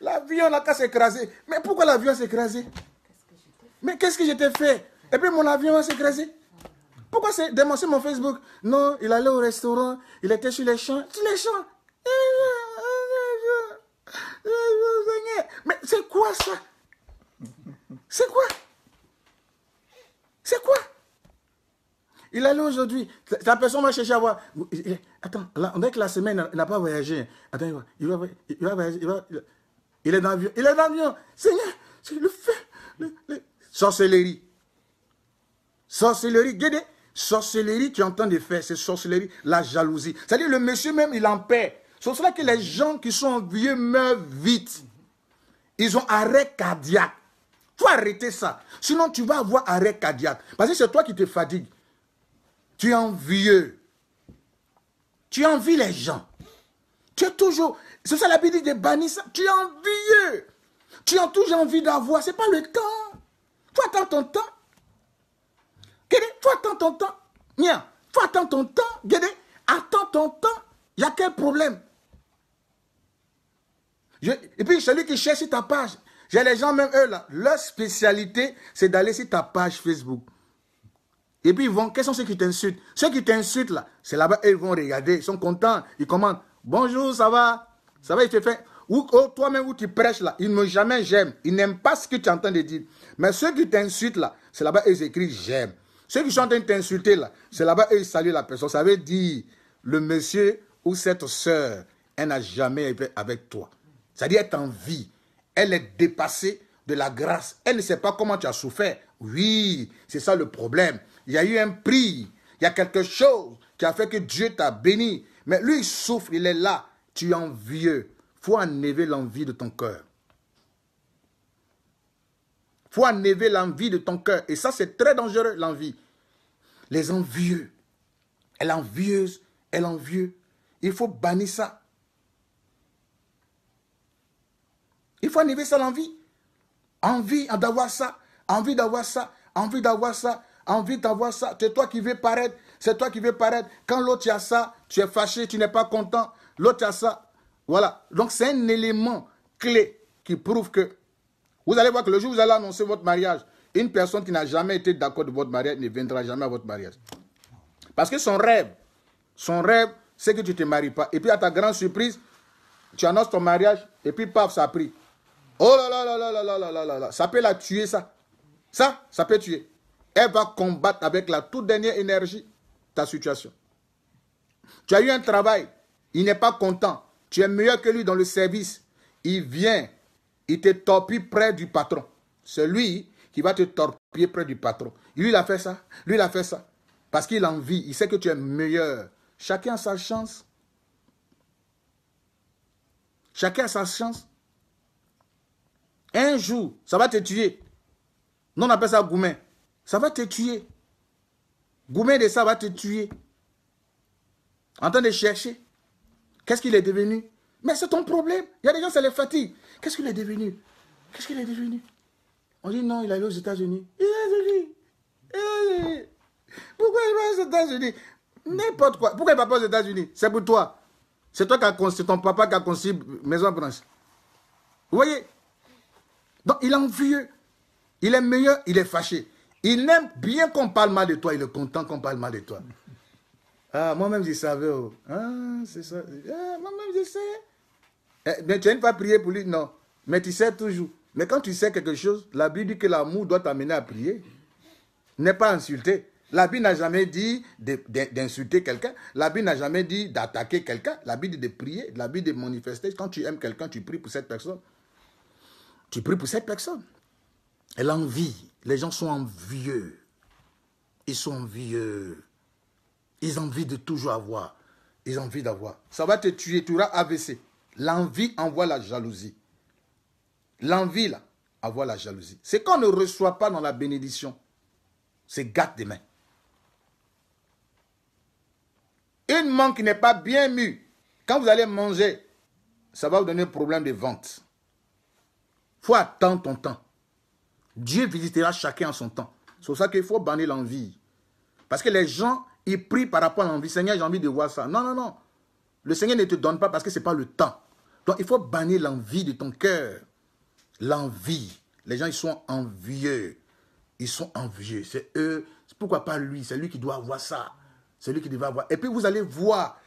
l'avion n'a qu'à s'écraser. Mais pourquoi l'avion s'est écrasé Mais qu'est-ce que j'étais fait Et puis mon avion s'est écrasé. Pourquoi c'est démoncé mon Facebook Non, il allait au restaurant, il était sur les champs. Sur les champs. Mais c'est quoi ça C'est quoi C'est quoi il est allé aujourd'hui. La personne va chercher à voir. Attends, là, on dirait que la semaine il n'a pas voyagé. Attends, il va, il va, il va voyager. Il, est dans l'avion. Il est dans l'avion. Seigneur, c'est le fait. Sorcellerie. Sorcellerie. Guédé. Sorcellerie, tu entends de faire, c'est sorcellerie, la jalousie. C'est-à-dire, le monsieur même, il en perd. C'est pour cela que les gens qui sont vieux meurent vite. Ils ont arrêt cardiaque. faut arrêter ça. Sinon, tu vas avoir arrêt cardiaque. Parce que c'est toi qui te fatigues. Tu envieux. Tu envie les gens. Tu es toujours. C'est ça la Bible de bannir ça. Tu es envieux. Tu as toujours envie d'avoir. c'est pas le temps. Toi attends ton temps. Guédé, Toi attends ton temps. a faut attends ton temps. Guédé, attends ton temps. Il y a quel problème Et puis, celui qui cherche sur ta page, j'ai les gens, même eux, là, leur spécialité, c'est d'aller sur ta page Facebook. Et puis vont, quels sont ceux qui t'insultent Ceux qui t'insultent là, c'est là-bas, ils vont regarder, ils sont contents, ils commandent. Bonjour, ça va Ça va, il te fait. Ou oh, toi-même où tu prêches là, ils n'ont jamais j'aime. Ils n'aiment pas ce que tu es en train de dire. Mais ceux qui t'insultent là, c'est là-bas, ils écrivent j'aime. Ceux qui sont en train de t'insulter là, c'est là-bas, ils saluent la personne. Ça veut dire, le monsieur ou cette soeur, elle n'a jamais été avec toi. Ça à dire elle est en vie. Elle est dépassée de la grâce. Elle ne sait pas comment tu as souffert. Oui, c'est ça le problème il y a eu un prix, il y a quelque chose qui a fait que Dieu t'a béni. Mais lui, il souffre, il est là. Tu es envieux. faut enlever l'envie de ton cœur. faut enlever l'envie de ton cœur. Et ça, c'est très dangereux, l'envie. Les envieux. Elle est envieuse, elle est envieux. Il faut bannir ça. Il faut enlever ça l'envie. Envie d'avoir ça, envie d'avoir ça, envie d'avoir ça, envie d'avoir ça. C'est toi qui veux paraître. C'est toi qui veux paraître. Quand l'autre a ça, tu es fâché, tu n'es pas content. L'autre a ça. Voilà. Donc c'est un élément clé qui prouve que vous allez voir que le jour où vous allez annoncer votre mariage, une personne qui n'a jamais été d'accord de votre mariage ne viendra jamais à votre mariage. Parce que son rêve, son rêve, c'est que tu ne te maries pas. Et puis à ta grande surprise, tu annonces ton mariage et puis paf, ça a pris. Oh là là là là là là là là là là. Ça peut la tuer, ça. Ça, ça peut tuer. Elle va combattre avec la toute dernière énergie ta situation. Tu as eu un travail, il n'est pas content, tu es meilleur que lui dans le service. Il vient, il te torpille près du patron. C'est lui qui va te torpiller près du patron. Lui, il a fait ça, lui, il a fait ça. Parce qu'il envie, il sait que tu es meilleur. Chacun a sa chance. Chacun a sa chance. Un jour, ça va te tuer. Non, on appelle ça gourmet. Ça va te tuer. goumet de ça va te tuer. En train de chercher. Qu'est-ce qu'il est devenu Mais c'est ton problème. Il y a des gens, ça les fatigue. Qu'est-ce qu'il est devenu Qu'est-ce qu'il est devenu On dit non, il est allé aux États-Unis. États-Unis. Pourquoi il va aux États-Unis N'importe quoi. Pourquoi il va pas aux États-Unis C'est pour toi. C'est toi qui a construit, ton papa qui a construit Maison Blanche. Vous voyez Donc il est envieux. Il est meilleur, il est fâché. Il aime bien qu'on parle mal de toi, il est content qu'on parle mal de toi. Ah, moi-même je savais. Oh. Ah, c'est ça. Ah, moi-même je sais. Eh, mais tu n'as pas prié pour lui, non. Mais tu sais toujours. Mais quand tu sais quelque chose, la Bible dit que l'amour doit t'amener à prier. N'est pas insulté. La Bible n'a jamais dit d'insulter quelqu'un. La Bible n'a jamais dit d'attaquer quelqu'un. La Bible dit de prier. La Bible dit de manifester. Quand tu aimes quelqu'un, tu pries pour cette personne. Tu pries pour cette personne. Elle a envie. Les gens sont envieux. Ils sont envieux. Ils ont envie de toujours avoir. Ils ont envie d'avoir. Ça va te tuer, tu auras AVC. L'envie envoie la jalousie. L'envie, là, envoie la jalousie. C'est qu'on ne reçoit pas dans la bénédiction. C'est gâte des mains. Une main qui n'est pas bien mue, quand vous allez manger, ça va vous donner un problème de vente. faut attendre ton temps. Dieu visitera chacun en son temps. C'est pour ça qu'il faut bannir l'envie. Parce que les gens, ils prient par rapport à l'envie. Seigneur, j'ai envie de voir ça. Non, non, non. Le Seigneur ne te donne pas parce que ce n'est pas le temps. Donc, il faut bannir l'envie de ton cœur. L'envie. Les gens, ils sont envieux. Ils sont envieux. C'est eux. Pourquoi pas lui C'est lui qui doit avoir ça. C'est lui qui devait avoir. Et puis, vous allez voir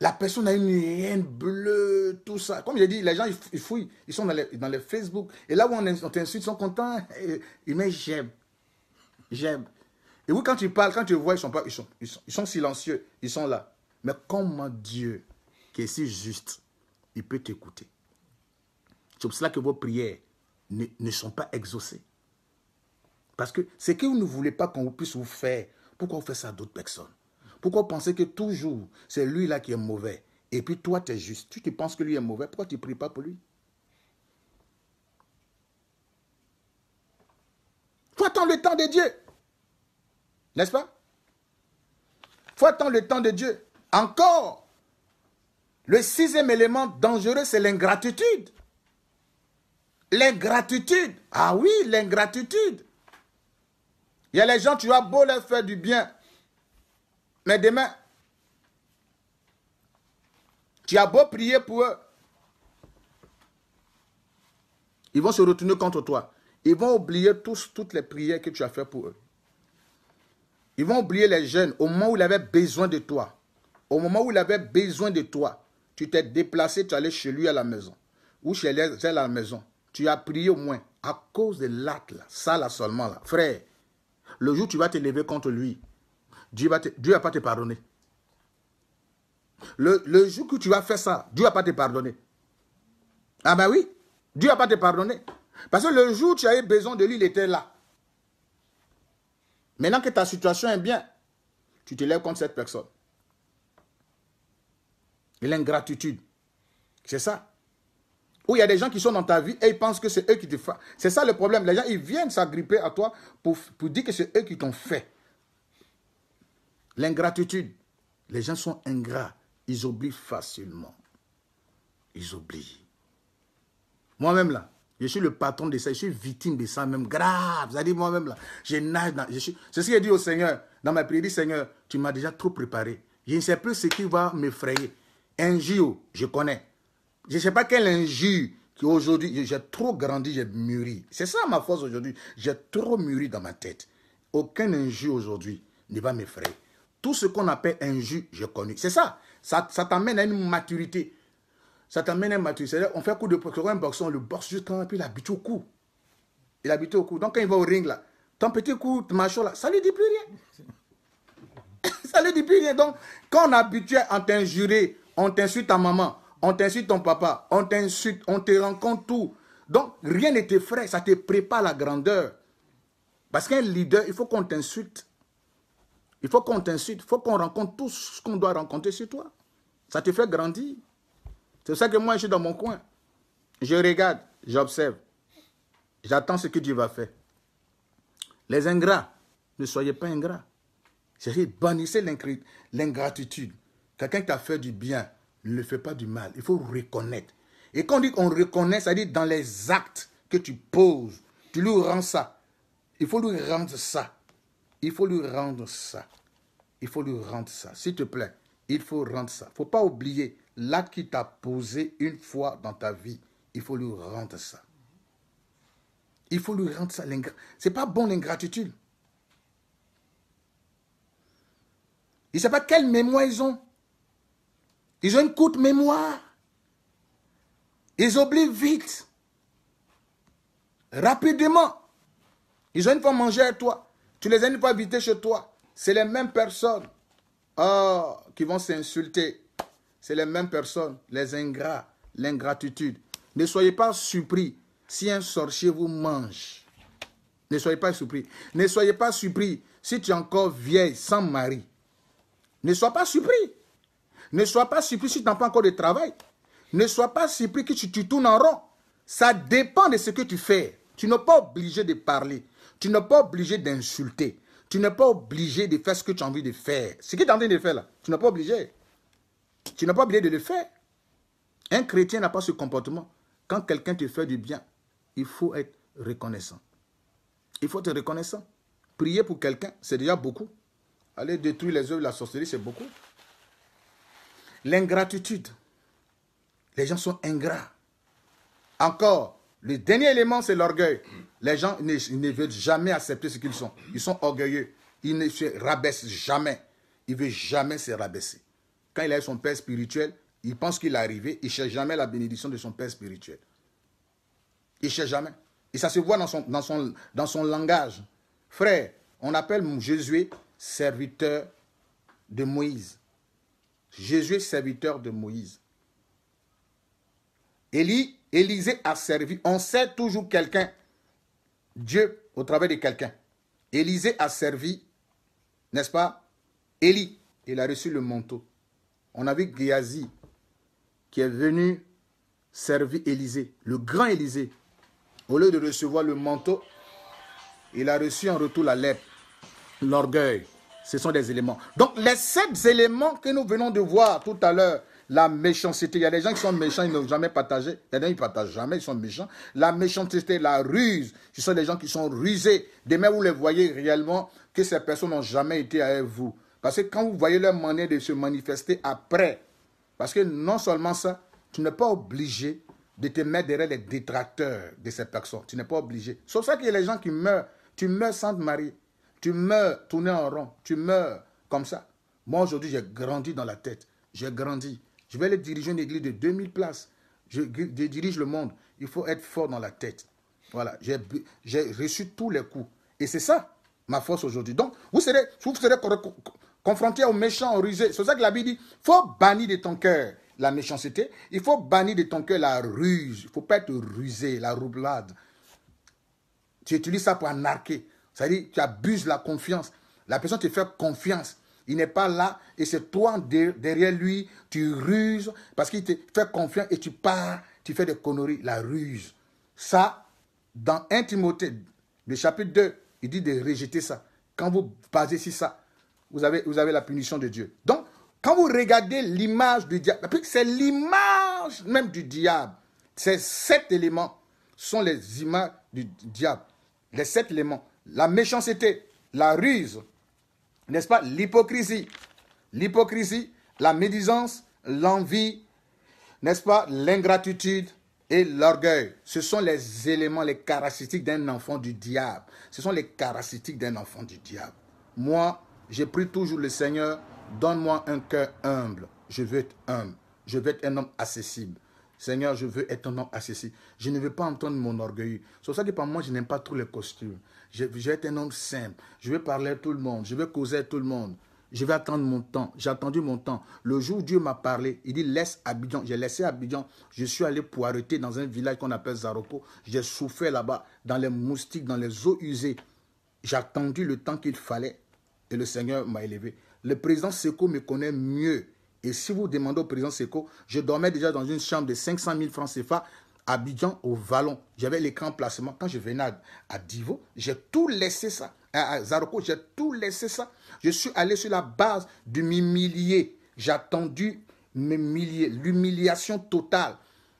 la personne a une haine bleue, tout ça. Comme je l'ai dit, les gens, ils fouillent. Ils sont dans les, Facebook. Et là où on t'insulte, ils sont contents. Ils mettent j'aime. J'aime. Et oui, quand tu parles, quand tu vois, ils sont, pas, ils sont, ils sont, silencieux. Ils sont là. Mais comment Dieu, qui est si juste, il peut t'écouter C'est pour cela que vos prières ne, ne sont pas exaucées. Parce que ce que vous ne voulez pas qu'on puisse vous faire, pourquoi vous faites ça à d'autres personnes pourquoi penser que toujours c'est lui-là qui est mauvais et puis toi tu es juste Tu te penses que lui est mauvais, pourquoi tu ne pries pas pour lui faut attendre le temps de Dieu. N'est-ce pas faut attendre le temps de Dieu. Encore, le sixième élément dangereux, c'est l'ingratitude. L'ingratitude. Ah oui, l'ingratitude. Il y a les gens, tu as beau leur faire du bien. Mais demain, tu as beau prier pour eux. Ils vont se retourner contre toi. Ils vont oublier tous, toutes les prières que tu as faites pour eux. Ils vont oublier les jeunes au moment où ils avaient besoin de toi. Au moment où ils avaient besoin de toi, tu t'es déplacé, tu allais chez lui à la maison. Ou chez les à la maison. Tu as prié au moins à cause de l'acte, ça là seulement là. Frère, le jour où tu vas te lever contre lui, Dieu ne va pas te pardonner. Le, jour que tu as fait ça, Dieu ne pas te pardonner. Ah ben oui, Dieu ne pas te pardonner. Parce que le jour où tu avais besoin de lui, il était là. Maintenant que ta situation est bien, tu te lèves contre cette personne. L'ingratitude. C'est ça. Ou il y a des gens qui sont dans ta vie et ils pensent que c'est eux qui te font. C'est ça le problème. Les gens, ils viennent s'agripper à toi pour, pour dire que c'est eux qui t'ont fait. L'ingratitude. Les gens sont ingrats. Ils oublient facilement. Ils oublient. Moi-même là, je suis le patron de ça. Je suis victime de ça même. Grave. Vous allez moi-même là, je nage suis... C'est ce dit au Seigneur. Dans ma prière, dit Seigneur, tu m'as déjà trop préparé. Je ne sais plus ce qui va m'effrayer. Injure, je connais. Je ne sais pas quel injure aujourd'hui, j'ai trop grandi, j'ai mûri. C'est ça ma force aujourd'hui. J'ai trop mûri dans ma tête. Aucun injure aujourd'hui ne va m'effrayer. Tout ce qu'on appelle injure, je connais. C'est ça. Ça, t'amène à une maturité. Ça t'amène à une maturité. On fait un coup de boxe. un boxeur, on le boxe juste quand il habite au coup. Il habite au coup. Donc quand il va au ring, là, ton petit coup, ton machin là, ça lui dit plus rien. ça lui dit plus rien. Donc, quand on habituait à t'injurer, on t'insulte ta maman, on t'insulte ton papa, on t'insulte, on te rencontre tout. Donc, rien ne frais ça te prépare la grandeur. Parce qu'un leader, il faut qu'on t'insulte il faut qu'on t'insulte, il faut qu'on rencontre tout ce qu'on doit rencontrer sur toi. Ça te fait grandir. C'est ça que moi, je suis dans mon coin. Je regarde, j'observe. J'attends ce que Dieu va faire. Les ingrats, ne soyez pas ingrats. C'est-à-dire, bannissez l'ingratitude. Quelqu'un qui t'a fait du bien, ne le fait pas du mal. Il faut reconnaître. Et quand on dit qu'on reconnaît, ça dit dans les actes que tu poses, tu lui rends ça. Il faut lui rendre ça. Il faut lui rendre ça. Il faut lui rendre ça. S'il te plaît, il faut rendre ça. Il ne faut pas oublier l'acte qui t'a posé une fois dans ta vie. Il faut lui rendre ça. Il faut lui rendre ça. C'est pas bon l'ingratitude. Ils ne savent pas quelle mémoire ils ont. Ils ont une courte mémoire. Ils oublient vite. Rapidement. Ils ont une fois mangé à toi les pas invités chez toi. C'est les mêmes personnes oh, qui vont s'insulter. C'est les mêmes personnes, les ingrats, l'ingratitude. Ne soyez pas surpris si un sorcier vous mange. Ne soyez pas surpris. Ne soyez pas surpris si tu es encore vieille, sans mari. Ne sois pas surpris. Ne sois pas surpris si tu n'as pas encore de travail. Ne sois pas surpris que tu, tu tournes en rond. Ça dépend de ce que tu fais. Tu n'es pas obligé de parler. Tu n'es pas obligé d'insulter. Tu n'es pas obligé de faire ce que tu as envie de faire. Ce que tu en train de faire là, tu n'es pas obligé. Tu n'es pas obligé de le faire. Un chrétien n'a pas ce comportement. Quand quelqu'un te fait du bien, il faut être reconnaissant. Il faut être reconnaissant. Prier pour quelqu'un, c'est déjà beaucoup. Aller détruire les œuvres de la sorcellerie, c'est beaucoup. L'ingratitude. Les gens sont ingrats. Encore, le dernier élément, c'est l'orgueil. Les gens ne, veulent jamais accepter ce qu'ils sont. Ils sont orgueilleux. Ils ne se rabaissent jamais. Ils ne veulent jamais se rabaisser. Quand il a son père spirituel, il pense qu'il est arrivé. Il ne cherche jamais la bénédiction de son père spirituel. Il ne cherche jamais. Et ça se voit dans son, dans son, dans son langage. Frère, on appelle Jésus serviteur de Moïse. Jésus serviteur de Moïse. Élie, Élisée a servi. On sait toujours quelqu'un Dieu au travers de quelqu'un. Élisée a servi, n'est-ce pas Élie, il a reçu le manteau. On a vu Géasi qui est venu servir Élisée, le grand Élisée. Au lieu de recevoir le manteau, il a reçu en retour la lèpre, l'orgueil. Ce sont des éléments. Donc les sept éléments que nous venons de voir tout à l'heure, la méchanceté, il y a des gens qui sont méchants, ils n'ont jamais partagé. Il y a ne partagent jamais, ils sont méchants. La méchanceté, la ruse, ce sont des gens qui sont rusés. Demain, vous les voyez réellement que ces personnes n'ont jamais été avec vous. Parce que quand vous voyez leur manière de se manifester après, parce que non seulement ça, tu n'es pas obligé de te mettre derrière les détracteurs de ces personnes. Tu n'es pas obligé. Sauf ça qu'il y a les gens qui meurent. Tu meurs sans te marier. Tu meurs tourné en rond. Tu meurs comme ça. Moi, aujourd'hui, j'ai grandi dans la tête. J'ai grandi. Je vais aller diriger une église de 2000 places. Je, dirige le monde. Il faut être fort dans la tête. Voilà, j'ai reçu tous les coups. Et c'est ça, ma force aujourd'hui. Donc, vous serez, vous serez confronté aux méchants, aux rusés. C'est ça que la Bible dit, faut bannir de ton cœur la méchanceté. Il faut bannir de ton cœur la ruse. Il ne faut pas être rusé, la roublade. Tu utilises ça pour anarquer. C'est-à-dire, tu abuses la confiance. La personne te fait confiance. Il n'est pas là et c'est toi derrière lui, tu ruses parce qu'il te fait confiance et tu pars, tu fais des conneries, la ruse. Ça, dans 1 le chapitre 2, il dit de rejeter ça. Quand vous basez sur ça, vous avez, vous avez la punition de Dieu. Donc, quand vous regardez l'image du diable, c'est l'image même du diable. Ces sept éléments sont les images du diable. Les sept éléments. La méchanceté, la ruse, n'est-ce pas, l'hypocrisie. L'hypocrisie, la médisance, l'envie, n'est-ce pas, l'ingratitude et l'orgueil. Ce sont les éléments, les caractéristiques d'un enfant du diable. Ce sont les caractéristiques d'un enfant du diable. Moi, j'ai pris toujours le Seigneur, donne-moi un cœur humble. Je veux être humble. Je veux être un homme accessible. Seigneur, je veux être un homme assis. Je ne veux pas entendre mon orgueil. C'est pour ça que par moi, je n'aime pas trop les costumes. Je, je, vais être un homme simple. Je vais parler à tout le monde. Je vais causer à tout le monde. Je vais attendre mon temps. J'ai attendu mon temps. Le jour où Dieu m'a parlé, il dit laisse Abidjan. J'ai laissé Abidjan. Je suis allé pour arrêter dans un village qu'on appelle Zaroko. J'ai souffert là-bas, dans les moustiques, dans les eaux usées. J'ai attendu le temps qu'il fallait et le Seigneur m'a élevé. Le président Seko me connaît mieux et si vous demandez au président Seco, je dormais déjà dans une chambre de 500 000 francs CFA, Abidjan au Vallon. J'avais l'écran placement. Quand je venais à, Divo, j'ai tout laissé ça. À, Zaroko, j'ai tout laissé ça. Je suis allé sur la base de m'humilier. J'ai attendu milliers. l'humiliation totale.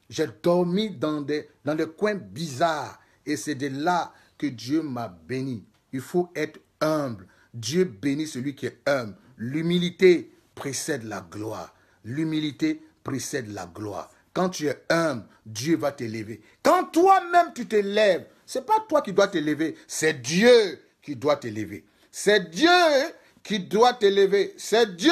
J'ai dormi dans des, dans des coins bizarres. Et c'est de là que Dieu m'a béni. Il faut être humble. Dieu bénit celui qui est humble. L'humilité, précède la gloire. L'humilité précède la gloire. Quand tu es humble, Dieu va t'élever. Quand toi-même tu t'élèves, ce n'est pas toi qui dois t'élever, c'est Dieu qui doit t'élever. C'est Dieu qui doit t'élever. C'est Dieu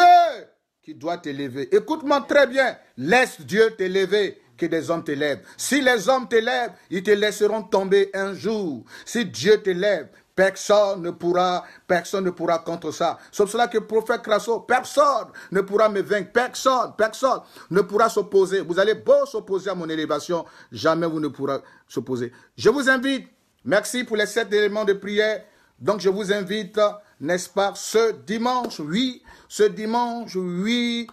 qui doit t'élever. Écoute-moi très bien. Laisse Dieu t'élever que des hommes t'élèvent. Si les hommes t'élèvent, ils te laisseront tomber un jour. Si Dieu t'élève, Personne ne pourra, personne ne pourra contre ça. Sauf cela que prophète Crasso, personne ne pourra me vaincre. Personne, personne ne pourra s'opposer. Vous allez beau s'opposer à mon élévation, jamais vous ne pourrez s'opposer. Je vous invite, merci pour les sept éléments de prière. Donc je vous invite, n'est-ce pas, ce dimanche, oui, ce dimanche, oui,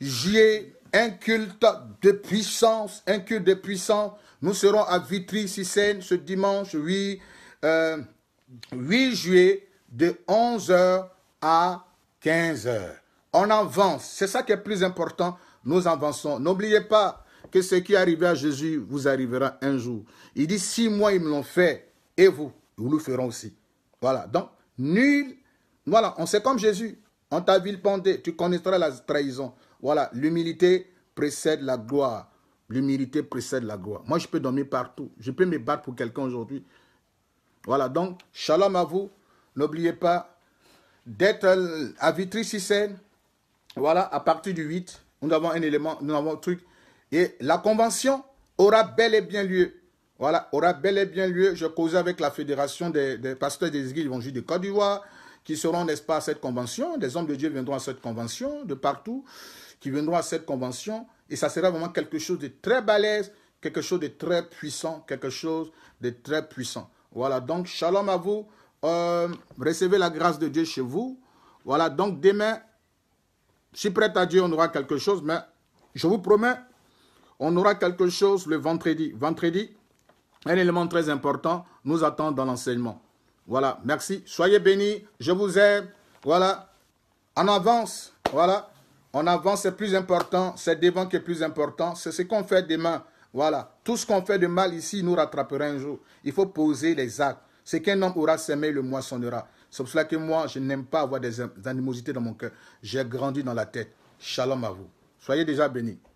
j'ai un culte de puissance, un culte de puissance. Nous serons à vitry seine ce dimanche, oui. Euh, 8 juillet de 11h à 15h. On avance. C'est ça qui est plus important. Nous avançons. N'oubliez pas que ce qui est arrivé à Jésus vous arrivera un jour. Il dit, si moi ils me l'ont fait, et vous, nous le ferons aussi. Voilà. Donc, nul. Voilà, on sait comme Jésus. On t'a vu pendée, tu connaîtras la trahison. Voilà, l'humilité précède la gloire. L'humilité précède la gloire. Moi, je peux dormir partout. Je peux me battre pour quelqu'un aujourd'hui. Voilà, donc, shalom à vous. N'oubliez pas d'être euh, à Vitry sicène Voilà, à partir du 8, nous avons un élément, nous avons un truc. Et la convention aura bel et bien lieu. Voilà, aura bel et bien lieu. Je causais avec la Fédération des, pasteurs des églises évangéliques de Côte d'Ivoire, qui seront, n'est-ce pas, à cette convention. Des hommes de Dieu viendront à cette convention, de partout, qui viendront à cette convention. Et ça sera vraiment quelque chose de très balèze, quelque chose de très puissant, quelque chose de très puissant. Voilà, donc shalom à vous. Euh, recevez la grâce de Dieu chez vous. Voilà, donc demain, suis prêt à Dieu, on aura quelque chose, mais je vous promets, on aura quelque chose le vendredi. Vendredi, un élément très important nous attend dans l'enseignement. Voilà, merci. Soyez bénis. Je vous aime. Voilà. En avance. Voilà. En avance, c'est plus important. C'est devant qui est plus important. C'est ce qu'on fait demain. Voilà. Tout ce qu'on fait de mal ici nous rattrapera un jour. Il faut poser les actes. Ce qu'un homme aura semé, le moissonnera. C'est pour cela que moi, je n'aime pas avoir des animosités dans mon cœur. J'ai grandi dans la tête. Shalom à vous. Soyez déjà bénis.